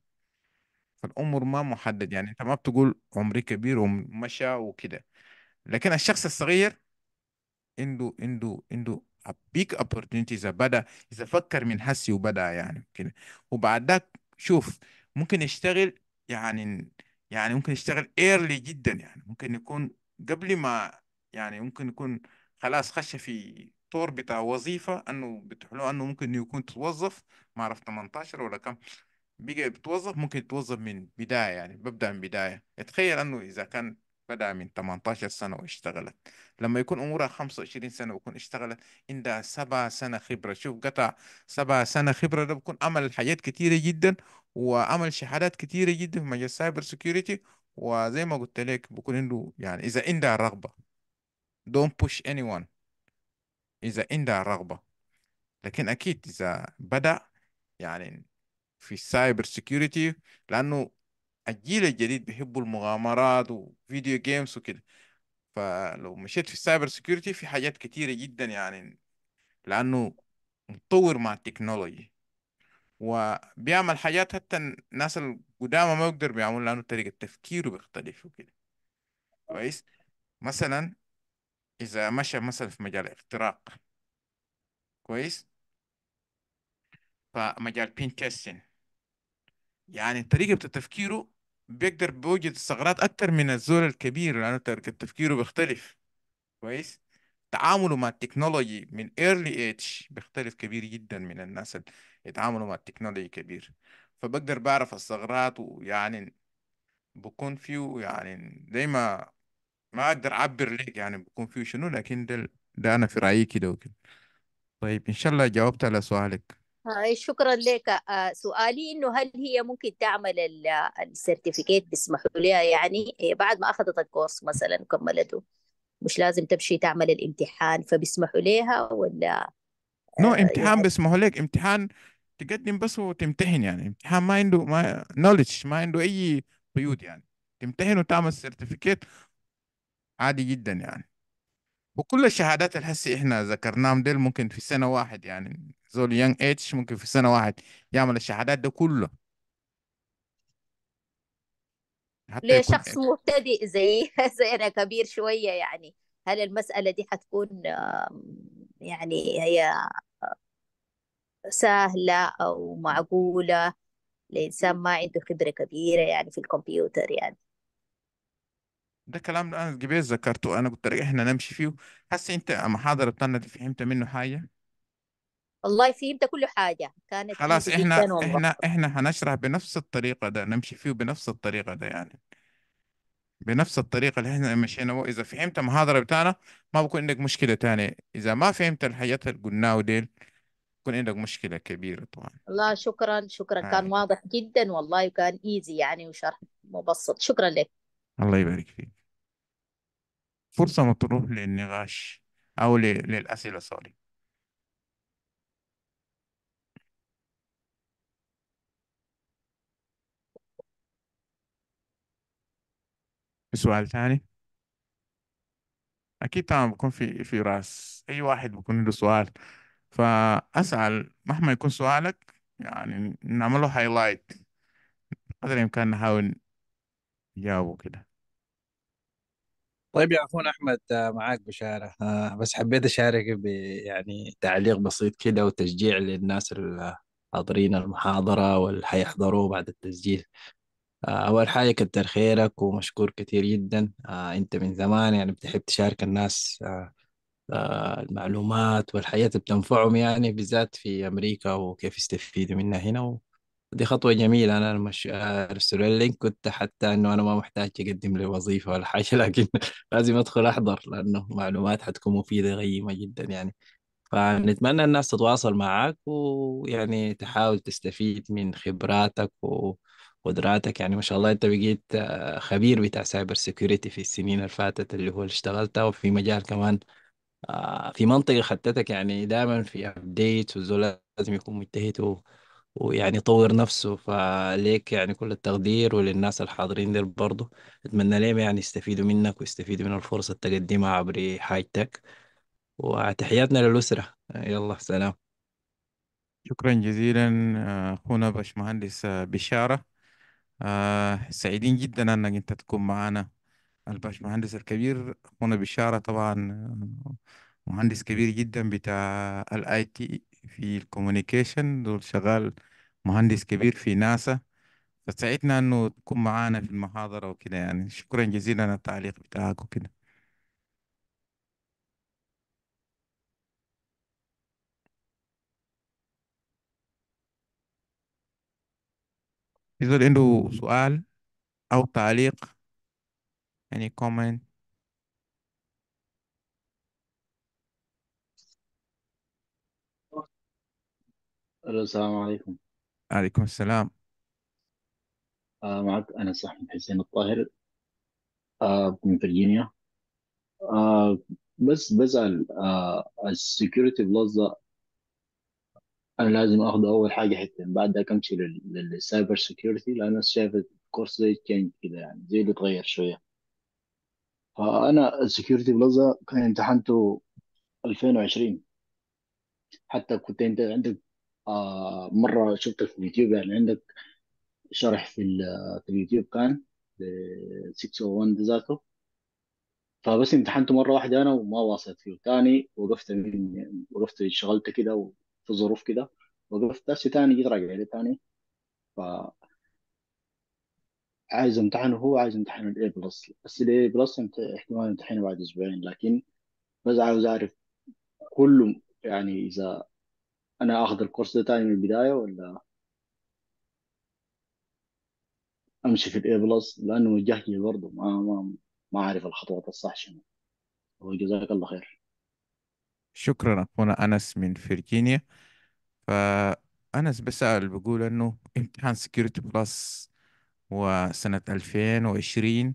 فالعمر ما محدد يعني انت ما بتقول عمري كبير ومشى وكده لكن الشخص الصغير عنده عنده عنده بيك اذا بدا اذا فكر من هسي وبدا يعني كده وبعد ذاك شوف ممكن يشتغل يعني يعني ممكن يشتغل ايرلي جدا يعني ممكن يكون قبل ما يعني ممكن يكون خلاص خش في طور بتاع وظيفة انه بتحلو انه ممكن يكون توظف ما اعرف 18 ولا كم بقى بتوظف ممكن يتوظف من بداية يعني ببدأ من بداية تخيل انه اذا كان بدأ من 18 سنة واشتغلت لما يكون عمرها 25 سنة ويكون اشتغلت عندها سبع سنة خبرة شوف قطع سبع سنة خبرة ده بكون عمل حاجات كتيرة جدا وعمل شهادات كتيرة جدا في مجال السايبر سيكيورتي وزي ما قلت لك بكون عنده يعني إذا عندها رغبة don't push anyone إذا عندها رغبة لكن أكيد إذا بدأ يعني في السايبر سيكيورتي لأنه الجيل الجديد بيحبوا المغامرات وفيديو جيمز وكده فلو مشيت في السايبر سيكيورتي في حاجات كتيرة جدا يعني لأنه متطور مع التكنولوجي وبيعمل حاجات حتى الناس القدامى ما يقدر بيعمل لأنه طريقة تفكيره بيختلف وكده كويس مثلا إذا مشى مثلا في مجال الاختراق كويس فمجال بين تيستين يعني طريقة تفكيره بيقدر بوجد الثغرات اكتر من الزول الكبير لانه تفكيره بيختلف كويس تعامله مع التكنولوجي من ايرلي ايدج بيختلف كبير جدا من الناس اللي يتعاملوا مع التكنولوجي كبير فبقدر بعرف الثغرات ويعني بكون فيه يعني زي ما ما اقدر اعبر لك يعني بكون فيه شنو لكن ده, ده انا في رايي كده وكده طيب ان شاء الله جاوبت على سؤالك شكرا لك آه، سؤالي انه هل هي ممكن تعمل السيرتيفيكيت بيسمحوا لها يعني بعد ما اخذت الكورس مثلا كملته مش لازم تمشي تعمل الامتحان فبيسمحوا لها ولا نو no, آه، امتحان يعني... بيسمحوا لك امتحان تقدم بس وتمتحن يعني امتحان ما عنده ما نولج ما عنده اي قيود يعني تمتحن وتعمل سيرتيفيكيت عادي جدا يعني وكل الشهادات الحسي احنا ذكرناهم ديل ممكن في سنة واحد يعني زول يانج اتش ممكن في سنة واحد يعمل الشهادات ده كله حتى لشخص يكون مبتدئ زي زي أنا كبير شوية يعني هل المسألة دي حتكون يعني هي آه، سهلة أو معقولة لإنسان ما عنده خبرة كبيرة يعني في الكمبيوتر يعني ده كلام أنا كبير ذكرته أنا قلت لك إحنا نمشي فيه حس أنت محاضره بتاعنا دي فهمت منه حاجة الله فهمت كل حاجة كانت خلاص احنا احنا احنا هنشرح بنفس الطريقة ده نمشي فيه بنفس الطريقة ده يعني بنفس الطريقة اللي احنا مشينا إذا فهمت المحاضرة بتاعنا ما بكون عندك مشكلة تانية إذا ما فهمت الحاجات اللي قلناها ديل بكون عندك مشكلة كبيرة طبعا الله شكرا شكرا آه. كان واضح جدا والله وكان ايزي يعني وشرح مبسط شكرا لك الله يبارك فيك فرصة مطروح للنقاش أو للأسئلة سوري في سؤال ثاني اكيد طبعا بكون في في راس اي واحد بكون له سؤال فاسال مهما يكون سؤالك يعني نعمله هايلايت قدر الامكان نحاول نجاوبه كده طيب يا اخونا احمد معاك بشاره آه، بس حبيت اشارك ب يعني تعليق بسيط كده وتشجيع للناس اللي حاضرين المحاضره واللي حيحضروا بعد التسجيل آه، أول حاجة كتر خيرك ومشكور كتير جدا آه، أنت من زمان يعني بتحب تشارك الناس آه، المعلومات والحياة اللي بتنفعهم يعني بالذات في أمريكا وكيف يستفيدوا منها هنا ودي خطوة جميلة أنا لما أرسل اللينك كنت حتى إنه أنا ما محتاج أقدم لي وظيفة ولا حاجة لكن لازم أدخل أحضر لأنه معلومات حتكون مفيدة قيمة جدا يعني فنتمنى الناس تتواصل معك ويعني تحاول تستفيد من خبراتك و... قدراتك يعني ما شاء الله انت بقيت آه، خبير بتاع سايبر سيكيورتي في السنين اللي فاتت اللي هو اللي اشتغلتها وفي مجال كمان آه، في منطقة خدتك يعني دائما في ابديت وزول لازم يكون مجتهد ويعني يطور نفسه فليك يعني كل التقدير وللناس الحاضرين دول برضه اتمنى ليهم يعني يستفيدوا منك ويستفيدوا من الفرصة التقدمها عبر حاجتك وتحياتنا للأسرة يلا سلام شكرا جزيلا آه، أخونا باشمهندس بشارة آه سعيدين جدا أنك أنت تكون معنا الباشمهندس الكبير اخونا بشارة طبعا آه، مهندس كبير جدا بتاع الاي تي في الكوميونيكيشن دول شغال مهندس كبير في ناسا فسعدنا انه تكون معانا في المحاضرة وكده يعني شكرا جزيلا على التعليق بتاعك وكده إذا عنده سؤال أو تعليق يعني comment ألو السلام عليكم عليكم السلام آه معك أنا أحمد حسين الطاهر آه من فرجينيا آه بس بسأل آه، السكيورتي بلازا انا لازم اخده اول حاجه حته بعد ذاك امشي للسايبر سيكيورتي لان انا شايف الكورس زي تشينج كده يعني زي اللي اتغير شويه فانا السكيورتي بلازا كان امتحنته 2020 حتى كنت انت عندك آه، مره شفت في اليوتيوب يعني عندك شرح في, في اليوتيوب كان ل 601 ده ذاته فبس امتحنته مره واحده انا وما واصلت فيه ثاني وقفت من وقفت شغلت كده في ظروف كده وقفت نفسي تاني جيت راجع لي تاني ف عايز امتحنه هو عايز امتحن الاي بلس بس الاي بلس احتمال امتحنه بعد اسبوعين لكن بس عاوز اعرف كله يعني اذا انا اخذ الكورس ده تاني من البدايه ولا امشي في الاي بلس لانه جهلي برضه ما ما ما اعرف الخطوات الصح شنو وجزاك الله خير شكرا أخونا أنس من فرجينيا فأنس بسأل بقول إنه امتحان سكيورتي بلس وسنة 2020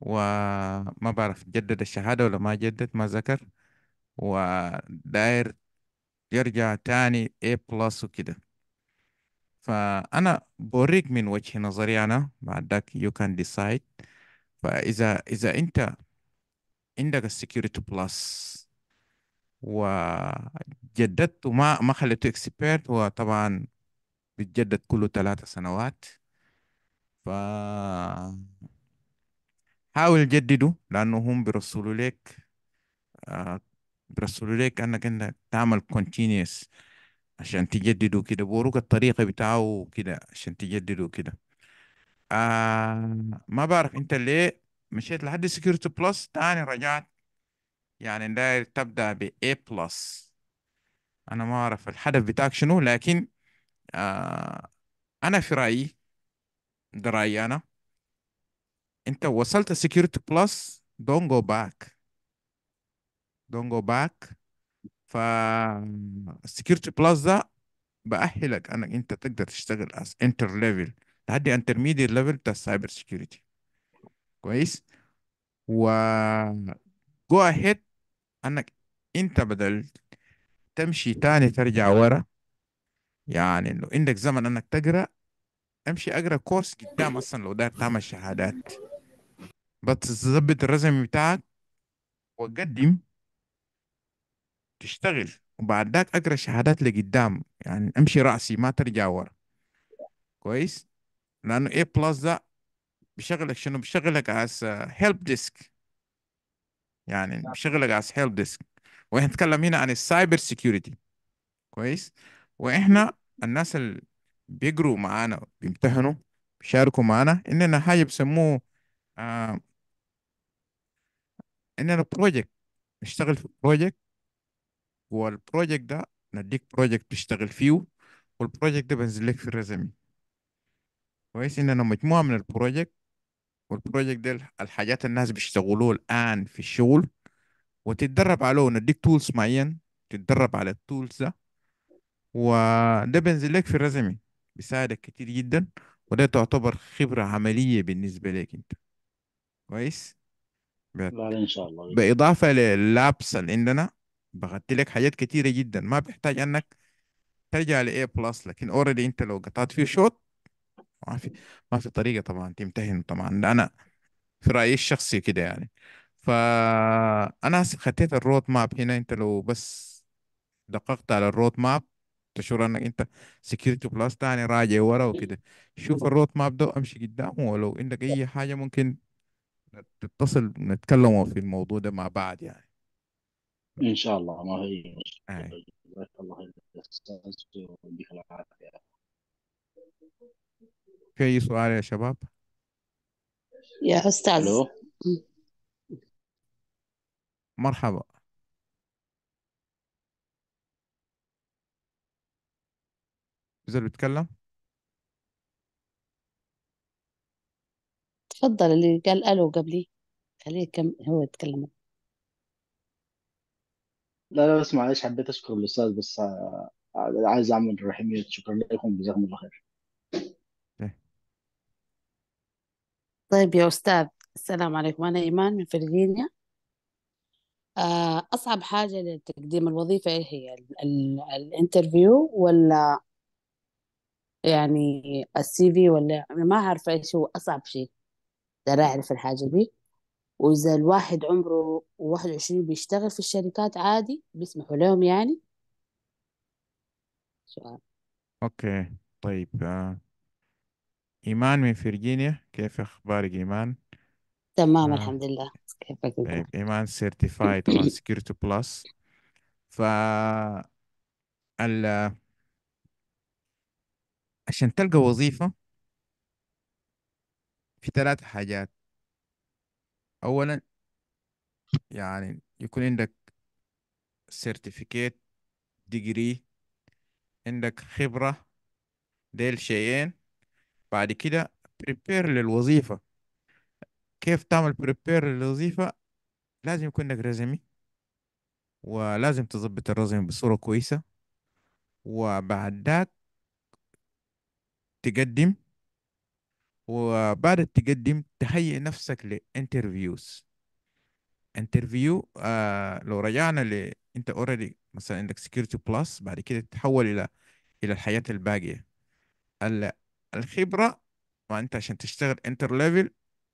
وما بعرف جدد الشهادة ولا ما جدد ما ذكر وداير يرجع تاني A بلس وكده فأنا بوريك من وجه نظري أنا ذاك يو كان ديسايد فإذا إذا أنت عندك السكيورتي بلس وجددت وما ما خليته اكسبيرت وطبعا بتجدد كله ثلاثة سنوات ف حاول جدده لأنه هم بيرسلوا لك آه، بيرسلوا لك أنك أنك تعمل كونتينيوس عشان تجدده كده بوروك الطريقة بتاعه كده عشان تجدده كده آه ما بعرف أنت ليه مشيت لحد سكيورتي بلس تاني رجعت يعني الدائرة تبدأ ب A plus أنا ما أعرف الهدف بتاعك شنو لكن آه، أنا في رأيي ده رأيي أنا أنت وصلت security plus don't go back don't go back ف security plus ده بأهلك أنك أنت تقدر تشتغل as enter level تعدي intermediate level بتاع cyber security كويس و جو اهيد انك انت بدل تمشي تاني ترجع ورا يعني لو عندك زمن انك تقرا امشي اقرا كورس قدام اصلا لو داير تعمل شهادات بس تظبط الرزم بتاعك وقدم تشتغل وبعد ذاك اقرا شهادات لقدام يعني امشي راسي ما ترجع ورا كويس لانه A بلس ده بشغلك شنو بشغلك as هيلب ديسك يعني نعم. شغلك على الهيلب ديسك واحنا نتكلم هنا عن السايبر سيكيورتي كويس واحنا الناس اللي بيجروا معانا بيمتحنوا بيشاركوا معانا اننا حاجه بسموه آه اننا بروجكت نشتغل في بروجكت والبروجكت ده نديك بروجكت تشتغل فيه والبروجكت ده بنزل لك في الرزمي كويس اننا مجموعه من البروجكت والبروجكت ده الحاجات الناس بيشتغلوه الآن في الشغل وتتدرب عليه ونديك تولز معين تتدرب على التولز ده وده بينزل لك في الرزمي بيساعدك كتير جدا وده تعتبر خبرة عملية بالنسبة لك انت كويس بعد ان شاء الله بإضافة للابس اللي عندنا بغطي لك حاجات كتيرة جدا ما بيحتاج انك ترجع لأي بلس لكن اوريدي انت لو قطعت فيه شوط ما في ما في طريقه طبعا تمتهن طبعا انا في رايي الشخصي كده يعني فانا خطيت الرود ماب هنا انت لو بس دققت على الرود ماب تشعر انك انت سكيورتي بلس تاني راجع ورا وكده شوف الرود ماب ده امشي قدامه ولو عندك اي حاجه ممكن تتصل نتكلموا في الموضوع ده مع بعض يعني ان شاء الله ما هي مشكله جزاك الله خير ويديك العافيه في أي سؤال يا شباب؟ يا أستاذ ألو مرحبا إذا بيتكلم تفضل اللي قال ألو قبلي خليه كم هو يتكلم لا لا بس معلش حبيت أشكر الأستاذ بس آه، عايز أعمل رحمية شكرا لكم جزاكم الله خير طيب يا أستاذ السلام عليكم أنا إيمان من فرجينيا آه، أصعب حاجة لتقديم الوظيفة إيه هي الانترفيو ولا يعني السي في ولا أنا ما أعرف إيش هو أصعب شيء ده أعرف الحاجة دي وإذا الواحد عمره واحد وعشرين بيشتغل في الشركات عادي بيسمحوا لهم يعني سؤال أوكي طيب آه. إيمان من فرجينيا كيف أخبارك إيمان؟ تمام آه. الحمد لله كيفك أنت؟ طيب إيمان سيرتيفايد ترانسكيرتو بلس ف ال عشان تلقى وظيفة في ثلاث حاجات أولا يعني يكون عندك سيرتيفيكيت ديجري عندك خبرة ديل شيئين بعد كده بريبير للوظيفة كيف تعمل بريبير للوظيفة لازم يكون لك رزمي ولازم تظبط الرزمي بصورة كويسة وبعد ذاك تقدم وبعد التقدم تهيئ نفسك لانترفيوز انترفيو آه لو رجعنا ل انت اوريدي مثلا عندك سكيورتي بلس بعد كده تتحول الى الى الحياه الباقيه الخبره وانت عشان تشتغل انتر ليفل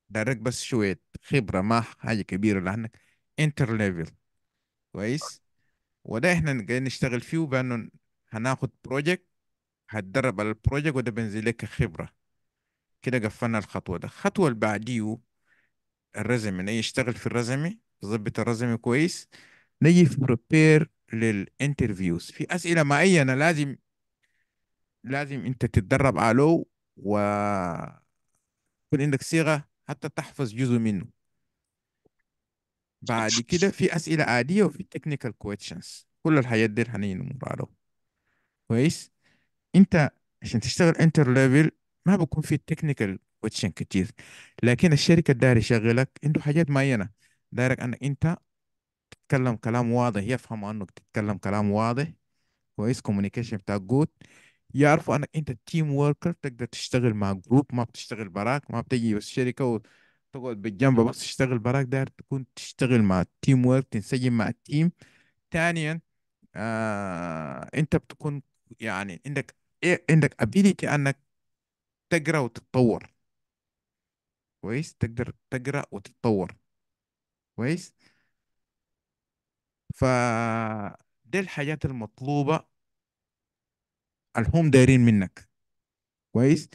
دارك بس شويه خبره ما حاجه كبيره لانك انتر ليفل كويس وده احنا جايين نشتغل فيه بانه هناخد بروجكت هتدرب على البروجكت وده بينزل لك خبره كده قفلنا الخطوه ده الخطوه اللي بعديه الرزم نيجي يشتغل في الرزمي ظبط الرزمي كويس نيجي في بريبير للانترفيوز في اسئله معينه لازم لازم انت تتدرب عليه ويكون عندك صيغه حتى تحفظ جزء منه بعد كده في اسئله عاديه وفي technical questions كل الحاجات دي من عليهم كويس انت عشان تشتغل انتر ليفل ما بكون في technical questions كتير لكن الشركه داير يشغلك عنده حاجات معينه دايرك انك انت تتكلم كلام واضح يفهم انك تتكلم كلام واضح كويس communication بتاعك good يعرفوا انك انت تيم وركر تقدر تشتغل مع جروب ما بتشتغل براك ما بتجي بس شركه وتقعد بالجنب بس تشتغل براك داير تكون تشتغل مع تيم ورك تنسجم مع التيم ثانيا آه انت بتكون يعني عندك إيه، عندك ability انك تقرا وتتطور كويس تقدر تقرا وتتطور كويس ف دي الحاجات المطلوبة الهم دايرين منك كويس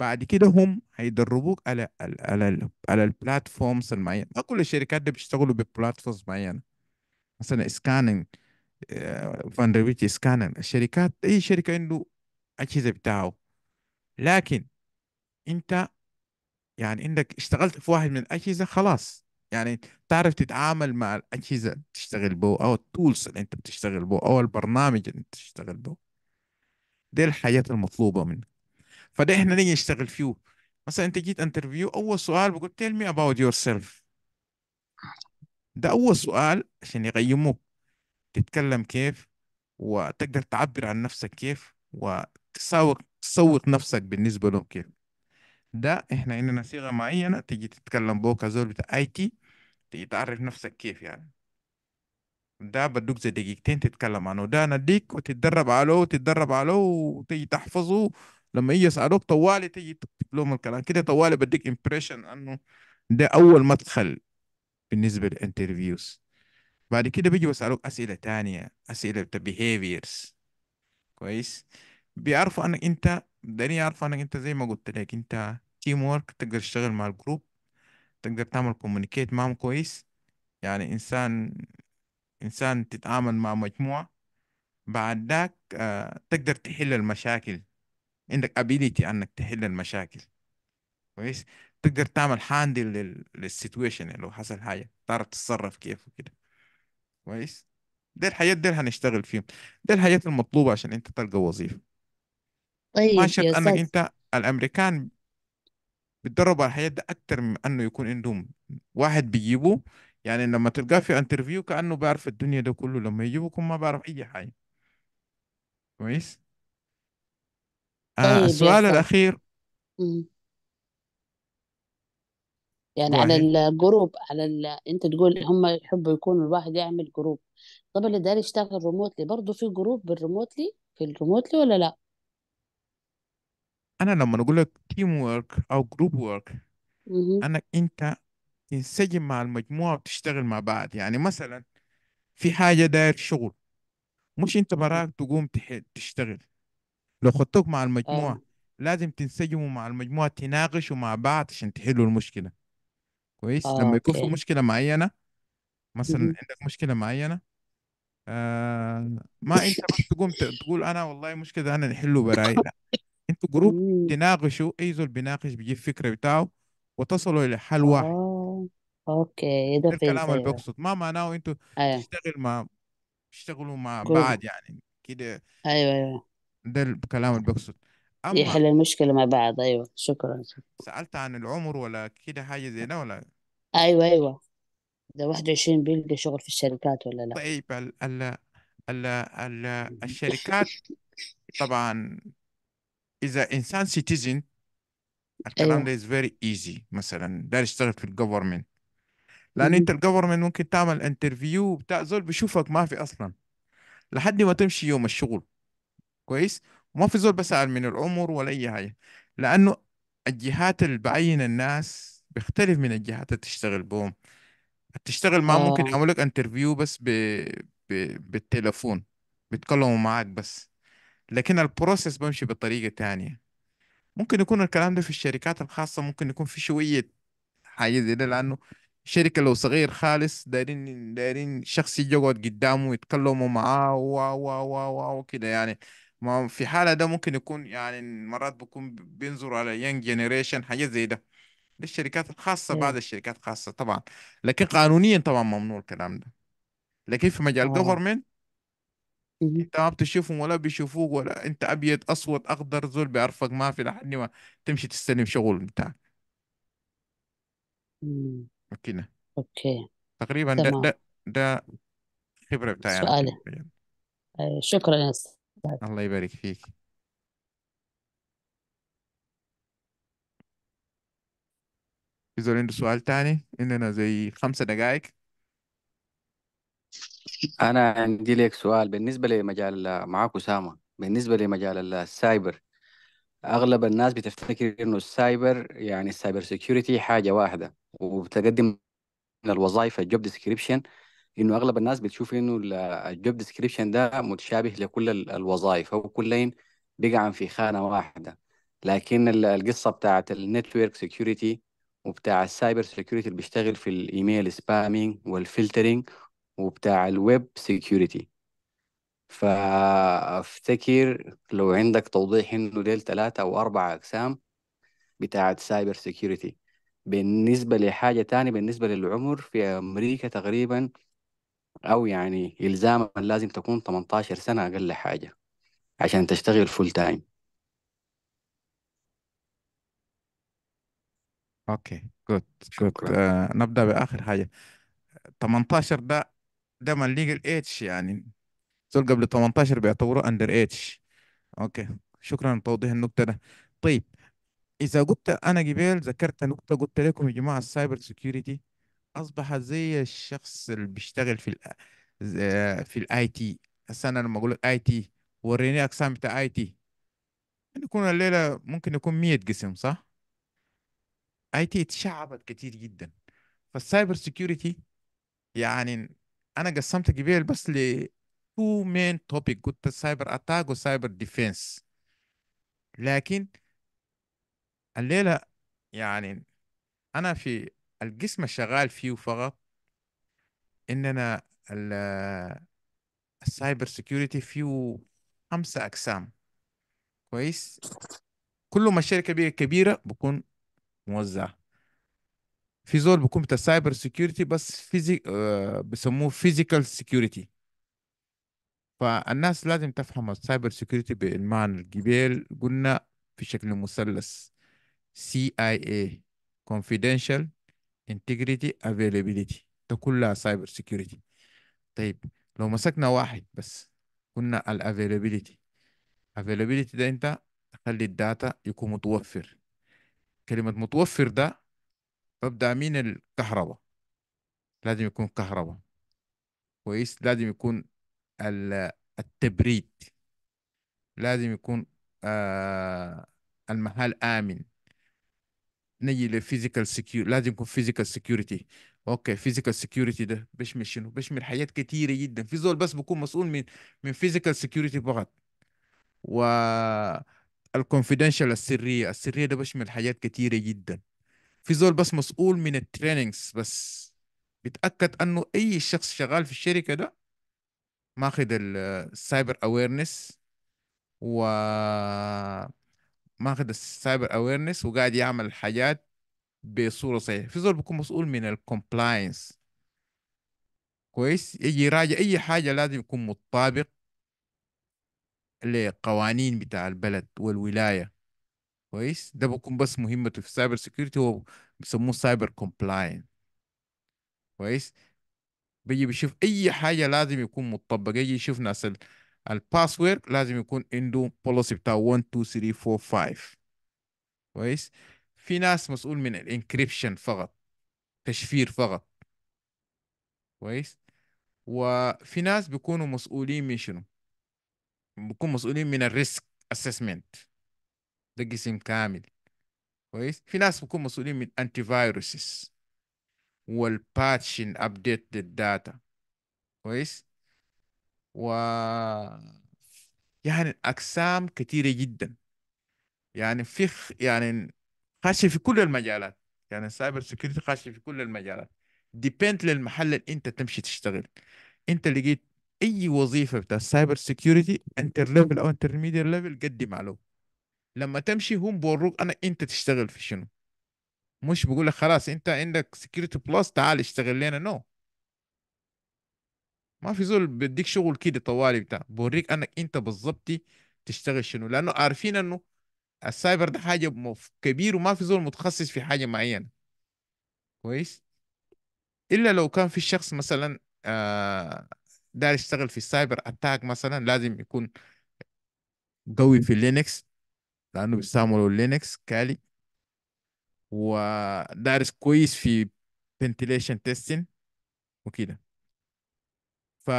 بعد كده هم هيدربوك على الـ على الـ على البلاتفورمز المعينه ما كل الشركات دي بيشتغلوا ببلاتفورمز معينه مثلا سكاننج فاندربيتي سكاننج الشركات اي شركه عنده اجهزه بتاعه لكن انت يعني انك اشتغلت في واحد من الاجهزه خلاص يعني تعرف تتعامل مع الاجهزه اللي به او التولز اللي انت بتشتغل به او البرنامج اللي انت بتشتغل به دي الحاجات المطلوبه منك فده احنا نيجي نشتغل فيه مثلا انت جيت انترفيو اول سؤال بقول tell me about yourself ده اول سؤال عشان يقيموك تتكلم كيف وتقدر تعبر عن نفسك كيف وتسوق تسوق نفسك بالنسبه لهم كيف ده احنا عندنا صيغه معينه تيجي تتكلم بوك كزول بتاع اي تي تيجي تعرف نفسك كيف يعني ده بدوك زي دقيقتين تتكلم عنه ده انا اديك وتتدرب عليه وتتدرب عليه وتيجي تحفظه لما يجي يسألوك طوالي تيجي تكتب لهم الكلام كده طوالي بديك امبريشن انه ده اول مدخل بالنسبة للانترفيوز بعد كده بيجي يسألوك أسئلة تانية أسئلة behaviors كويس بيعرفوا أنك أنت داني يعرفوا أنك أنت زي ما قلت لك أنت تيم وورك تقدر تشتغل مع الجروب تقدر تعمل كوميونيكيت معهم كويس يعني إنسان إنسان تتعامل مع مجموعة بعد ذاك آه، تقدر تحل المشاكل عندك ability انك تحل المشاكل كويس تقدر تعمل handle لل... للسيتويشن يعني لو حصل حاجه تعرف تتصرف كيف وكده كويس دي الحاجات دي هنشتغل فيهم دي الحاجات المطلوبه عشان انت تلقى وظيفه طيب ما شرط انك انت الامريكان بيتدربوا على الحاجات دي اكتر من انه يكون عندهم واحد بيجيبوه يعني لما تلقاه في انترفيو كأنه بعرف الدنيا ده كله لما يجيبكم ما بعرف أي حاجة كويس آه طيب السؤال يا الأخير يعني يعني على الجروب على ال... انت تقول هم يحبوا يكونوا الواحد يعمل جروب طب اللي داري يشتغل ريموتلي برضه في جروب بالريموتلي في الريموتلي ولا لا أنا لما اقول لك تيم وورك أو جروب وورك انك أنا أنت تنسجم مع المجموعة وتشتغل مع بعض يعني مثلا في حاجة داير شغل مش انت براك تقوم تشتغل لو خطوك مع المجموعة أيوه. لازم تنسجموا مع المجموعة تناقشوا مع بعض عشان تحلوا المشكلة كويس اه لما يكون في مشكلة معينة مثلا عندك مشكلة معينة آه ما انت بس تقوم تقول انا والله مشكلة انا نحله براي لا انتوا جروب تناقشوا اي زول بيناقش بيجيب فكرة بتاعه وتصلوا الى حل واحد آه. اوكي ده الكلام اللي بقصد ما معناه انتوا ايوه تشتغل مع تشتغلوا مع جروب بعض يعني كده ايوه ايوه ده الكلام اللي بقصد اما يحل المشكلة مع بعض ايوه شكرا سألت عن العمر ولا كده حاجة زي ده ولا ايوه ايوه ده 21 بيلقى شغل في الشركات ولا لا طيب ال ال ال ال الشركات طبعا إذا إنسان سيتيزن الكلام ايوه ده is very easy مثلا ده يشتغل في الجفرمنت لانه انت الجفرمنت ممكن تعمل انترفيو بتاع زول بيشوفك ما في اصلا لحد ما تمشي يوم الشغل كويس وما في زول بسأل من العمر ولا اي حاجه لانه الجهات اللي بعين الناس بيختلف من الجهات اللي تشتغل بهم تشتغل معاه ممكن يعمل لك انترفيو بس ب... ب... بالتليفون بيتكلموا معاك بس لكن البروسيس بمشي بطريقه تانية ممكن يكون الكلام ده في الشركات الخاصه ممكن يكون في شويه حاجه زي ده لانه شركه لو صغير خالص دايرين دايرين شخص يجي يقعد قدامه يتكلموا معاه و و و و كده يعني ما في حالة ده ممكن يكون يعني مرات بكون بينظروا على يانج جينيريشن حاجه زي ده للشركات الخاصة بعض الشركات الخاصة طبعا لكن قانونيا طبعا ممنوع الكلام ده لكن في مجال جوفرمنت آه. انت ما بتشوفهم ولا بيشوفوك ولا انت ابيض اسود اخضر زول بيعرفك ما في لحد ما تمشي تستلم شغل بتاعك كده اوكي تقريبا ده تمام ده ده خبرة بتاعي عن سؤالي التلفزيون آه، شكرا يا أستاذ الله يبارك فيك إذا عنده سؤال تاني إننا زي خمسة دقائق أنا عندي لك سؤال بالنسبة لمجال معاك أسامة بالنسبة لمجال السايبر اغلب الناس بتفتكر انه السايبر يعني السايبر سيكيورتي حاجه واحده وبتقدم من الوظائف الجوب ديسكريبشن انه اغلب الناس بتشوف انه الجوب ديسكريبشن ده متشابه لكل الوظائف او كلين بيقعن في خانه واحده لكن القصه بتاعت النتورك سيكيورتي وبتاع السايبر سيكيورتي اللي بيشتغل في الايميل سبامينج والفلترينج وبتاع الويب سيكيورتي فافتكر لو عندك توضيح انه ديل ثلاثة او اربع اقسام بتاعة سايبر سيكيورتي بالنسبة لحاجة تانية بالنسبة للعمر في امريكا تقريبا او يعني الزاما لازم تكون 18 سنة اقل حاجة عشان تشتغل فول تايم اوكي جود جود آه نبدأ بآخر حاجة 18 ده ده من ليجل ايدج يعني زول قبل 18 بيعتبروه اندر ايج اوكي شكرا لتوضيح النقطه ده طيب اذا قلت انا قبل ذكرت نقطه قلت لكم يا جماعه السايبر سيكيورتي اصبح زي الشخص اللي بيشتغل في الـ في الاي تي هسه انا لما اقول لك اي تي وريني اقسام بتاع اي تي يكون الليله ممكن يكون 100 قسم صح اي تي اتشعبت كتير جدا فالسايبر سيكيورتي يعني انا قسمت قبيل بس ل تو مين توبيك قلت attack اتاك وسايبر ديفنس لكن الليله يعني انا في القسم الشغال فيه فقط اننا السايبر سيكوريتي فيه خمسة أقسام كويس كل ما الشركة كبيرة بكون موزعة في زول بكون بتاع سايبر سيكوريتي بس فيزي... آه، بسموه فيزيكال سيكوريتي فالناس لازم تفهم السايبر سيكيورتي بالمعنى الجبال قلنا في شكل مثلث CIA Confidential Integrity Availability ده كلها سايبر سيكيورتي طيب لو مسكنا واحد بس قلنا الافيلابيليتي افيلابيليتي ده انت تخلي الداتا يكون متوفر كلمة متوفر ده ببدأ من الكهرباء لازم يكون كهرباء كويس لازم يكون التبريد لازم يكون آه المحل آمن نجي لفيزيكال سكيور لازم يكون فيزيكال سكيورتي اوكي فيزيكال سكيورتي ده بيشمل شنو بيشمل حاجات كثيره جدا في زول بس بكون مسؤول من من فيزيكال سكيورتي فقط و الكونفيدنشال السريه السريه ده بيشمل حاجات كثيره جدا في زول بس مسؤول من التريننجز بس بيتاكد انه اي شخص شغال في الشركه ده ماخذ السايبر اويرنس و ماخذ السايبر اويرنس وقاعد يعمل حاجات بصوره صحيحه في زول بيكون مسؤول من الكومبلاينس كويس يجي يراجع اي حاجه لازم يكون مطابق لقوانين بتاع البلد والولايه كويس ده بيكون بس مهمته في السايبر سيكيورتي هو بيسموه سايبر كومبلاين كويس بيجي بيشوف اي حاجه لازم يكون مطبق يجي يشوف ناس الباسورد لازم يكون عنده بوليسي بتاع 1 2 3 4 5 كويس في ناس مسؤول من الانكريبشن فقط تشفير فقط كويس وفي ناس بيكونوا مسؤولين من شنو بيكونوا مسؤولين من الريسك اسسمنت ده قسم كامل كويس في ناس بيكونوا مسؤولين من انتي فايروسز والباتشين ابديت للداتا كويس و يعني اقسام كثيره جدا يعني في يعني خاشه في كل المجالات يعني السايبر سكيورتي خاشه في كل المجالات ديبند للمحل اللي انت تمشي تشتغل انت لقيت اي وظيفه بتاع السايبر سكيورتي انتر ليفل او انترميديت ليفل قدم له لما تمشي هم بوروك انا انت تشتغل في شنو مش بقول لك خلاص انت عندك سكيورتي بلس تعال اشتغل لنا نو ما في زول بديك شغل كده طوالي بتاع بوريك انك انت بالظبط تشتغل شنو لانه عارفين انه السايبر ده حاجه كبير وما في زول متخصص في حاجه معينه كويس الا لو كان في شخص مثلا آه يشتغل في السايبر اتاك مثلا لازم يكون قوي في لينكس لانه بيستعملوا لينكس كالي ودارس كويس في ventilation testing وكده ف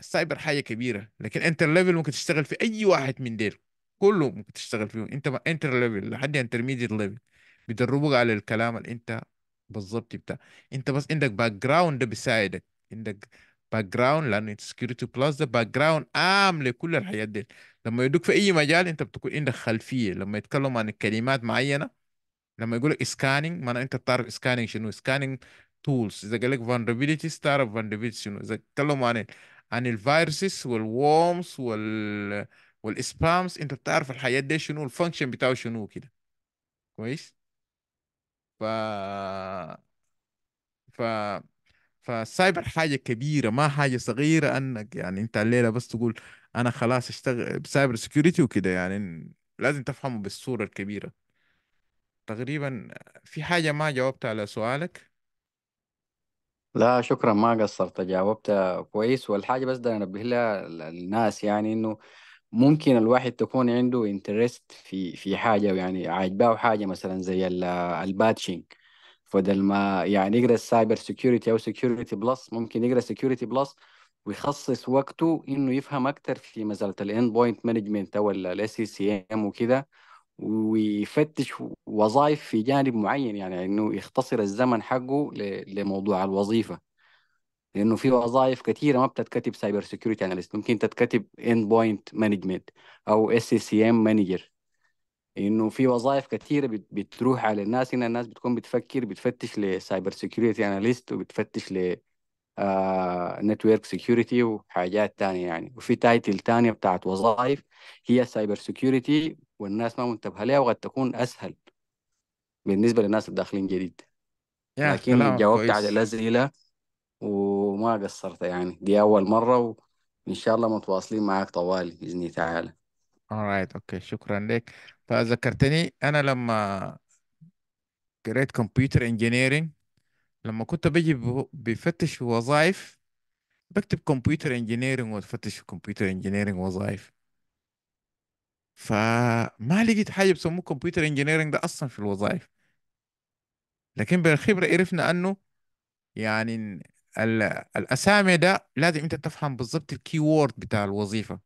السايبر حاجه كبيره لكن انتر ليفل ممكن تشتغل في اي واحد من ديل كله ممكن تشتغل فيه انت انتر ليفل لحد انترميديت ليفل بيدربوك على الكلام اللي انت بالظبط بتاع انت بس عندك باك جراوند ده بيساعدك عندك باك جراوند لانه انت سكيورتي بلس ده باك جراوند عام لكل الحاجات دي لما يدوك في اي مجال انت بتكون عندك خلفيه لما يتكلموا عن كلمات معينه لما يقول لك سكاننج معناه انت تعرف سكاننج شنو سكاننج تولز اذا قال لك vulnerabilities تعرف vulnerabilities شنو اذا تكلموا عن عن الفيروسز والورمز وال والسبامز انت بتعرف الحاجات دي شنو الفانكشن بتاعه شنو كده كويس ف ف فالسايبر حاجه كبيره ما حاجه صغيره انك يعني انت الليله بس تقول انا خلاص اشتغل بسايبر سكيورتي وكده يعني لازم تفهمه بالصوره الكبيره تقريبا في حاجة ما جاوبت على سؤالك لا شكرا ما قصرت جاوبت كويس والحاجة بس ده أنبه لها الناس يعني إنه ممكن الواحد تكون عنده انترست في في حاجة يعني عاجباه حاجة مثلا زي الباتشنج فبدل ما يعني يقرا السايبر سكيورتي أو سكيورتي بلس ممكن يقرا سكيورتي بلس ويخصص وقته إنه يفهم أكتر في مسألة الاند بوينت مانجمنت أو الاس سي سي ام وكده ويفتش وظائف في جانب معين يعني انه يختصر الزمن حقه لموضوع الوظيفه لانه في وظائف كثيره ما بتتكتب سايبر سكيورتي اناليست ممكن تتكتب اند بوينت مانجمنت او اس سي ام مانجر انه في وظائف كثيره بتروح على الناس هنا الناس بتكون بتفكر بتفتش لسايبر سكيورتي اناليست وبتفتش ل نتورك آه، سكيورتي وحاجات تانية يعني وفي تايتل تانية بتاعت وظائف هي سايبر سكيورتي والناس ما منتبهه لها وقد تكون اسهل بالنسبه للناس الداخلين جديد لكن جاوبت على الاسئله وما قصرت يعني دي اول مره وان شاء الله متواصلين معاك طوالي باذن تعالى alright اوكي شكرا لك فذكرتني انا لما قريت كمبيوتر انجينيرنج لما كنت بجي بفتش وظائف بكتب كمبيوتر انجينيرنج وتفتش كمبيوتر انجينيرنج وظائف فما لقيت حاجه بسموه كمبيوتر انجينيرنج ده اصلا في الوظائف لكن بالخبره عرفنا انه يعني الاسامي ده لازم انت تفهم بالضبط الكي وورد بتاع الوظيفه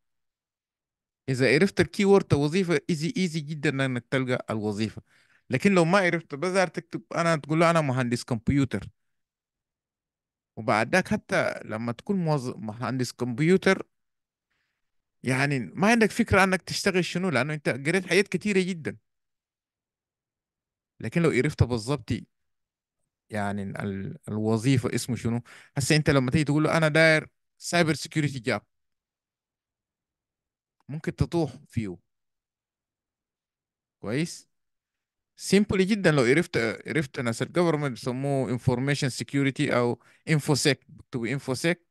اذا عرفت الكي وورد الوظيفه ايزي ايزي جدا انك تلقى الوظيفه لكن لو ما عرفت بزار تكتب انا تقول له انا مهندس كمبيوتر وبعد ذاك حتى لما تكون مهندس كمبيوتر يعني ما عندك فكره انك تشتغل شنو لانه انت قريت حاجات كثيره جدا لكن لو عرفت بالظبط يعني الوظيفه اسمه شنو هسه انت لما تيجي تقول له انا داير سايبر سيكيورتي جاب ممكن تطوح فيه كويس سيمبل جدا لو عرفت عرفت ناس الجفرمنت بيسموه انفورميشن سيكيورتي او انفوسيك بكتبوا انفوسيك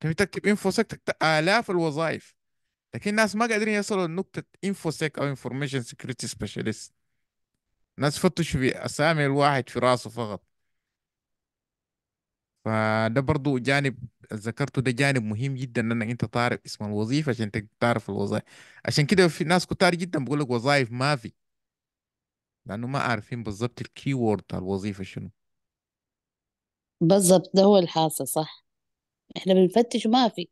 تكتب انفوسك تكتب الاف الوظائف لكن الناس ما قادرين يصلوا لنقطه انفوسك او انفورميشن سكيورتي سبيشالست ناس فتشوا في اسامي الواحد في راسه فقط فده برضو جانب ذكرته ده جانب مهم جدا انك انت تعرف اسم الوظيفه عشان تعرف الوظائف عشان كده في ناس كتار جدا بقول لك وظائف ما في لانه ما عارفين بالضبط الكيورد وورد الوظيفه شنو بالضبط ده هو الحاصل صح احنا بنفتش وما في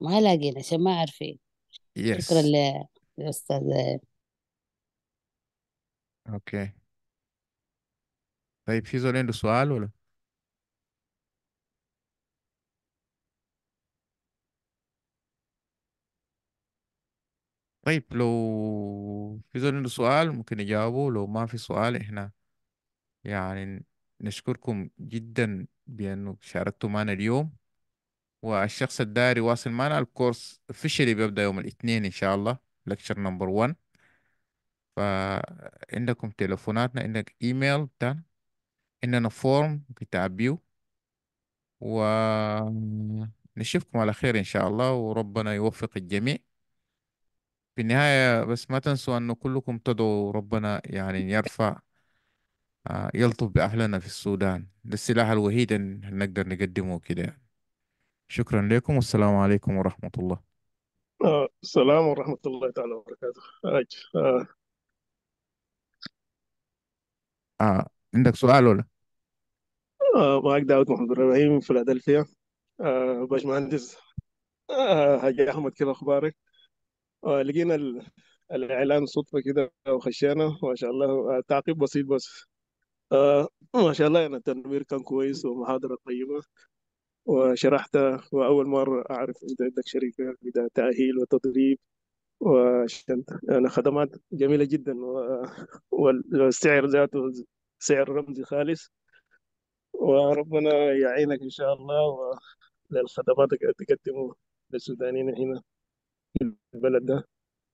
ما لاقينا عشان ما عارفين يس شكرا للاستاذ اوكي طيب في زول عنده سؤال ولا طيب لو في زول عنده سؤال ممكن يجاوبه لو ما في سؤال احنا يعني نشكركم جدا بأنه شاركته معنا اليوم والشخص الداري واصل معنا الكورس officially بيبدأ يوم الاثنين إن شاء الله لكشر نمبر ون فعندكم تليفوناتنا عندك ايميل بتاعنا عندنا فورم بتاع بيو ونشوفكم على خير إن شاء الله وربنا يوفق الجميع في النهاية بس ما تنسوا أنه كلكم تدعوا ربنا يعني يرفع آه، يلطف بأهلنا في السودان ده السلاح الوحيد اللي نقدر نقدمه كده يعني شكرا لكم والسلام عليكم ورحمة الله آه، السلام ورحمة الله تعالى وبركاته آه. آه. عندك سؤال ولا؟ آه، معك دعوة محمد إبراهيم فيلادلفيا آه باشمهندس آه حاجة أحمد كده أخبارك لقينا الإعلان صدفة كده وخشينا ما شاء الله تعقيب بسيط بس آه، ما شاء الله يعني التنوير كان كويس ومحاضرة طيبة وشرحتها وأول مرة أعرف أنت عندك شركة بتاع تأهيل وتدريب وشنت يعني خدمات جميلة جدا والسعر ذاته سعر رمزي خالص وربنا يعينك إن شاء الله للخدمات اللي تقدمه للسودانيين هنا في البلد ده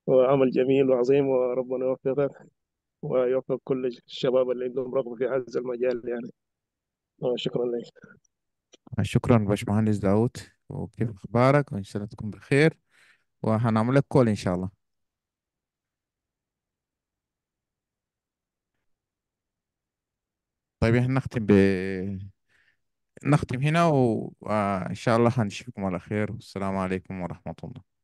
وعمل جميل وعظيم وربنا يوفقك ويوفق كل الشباب اللي عندهم رغبة في هذا المجال يعني آه، شكرا لك آه، شكرا باشمهندس داوود وكيف اخبارك وان شاء الله تكون بخير وهنعمل لك كول ان شاء الله طيب احنا نختم ب نختم هنا وان آه، شاء الله هنشوفكم على خير والسلام عليكم ورحمة الله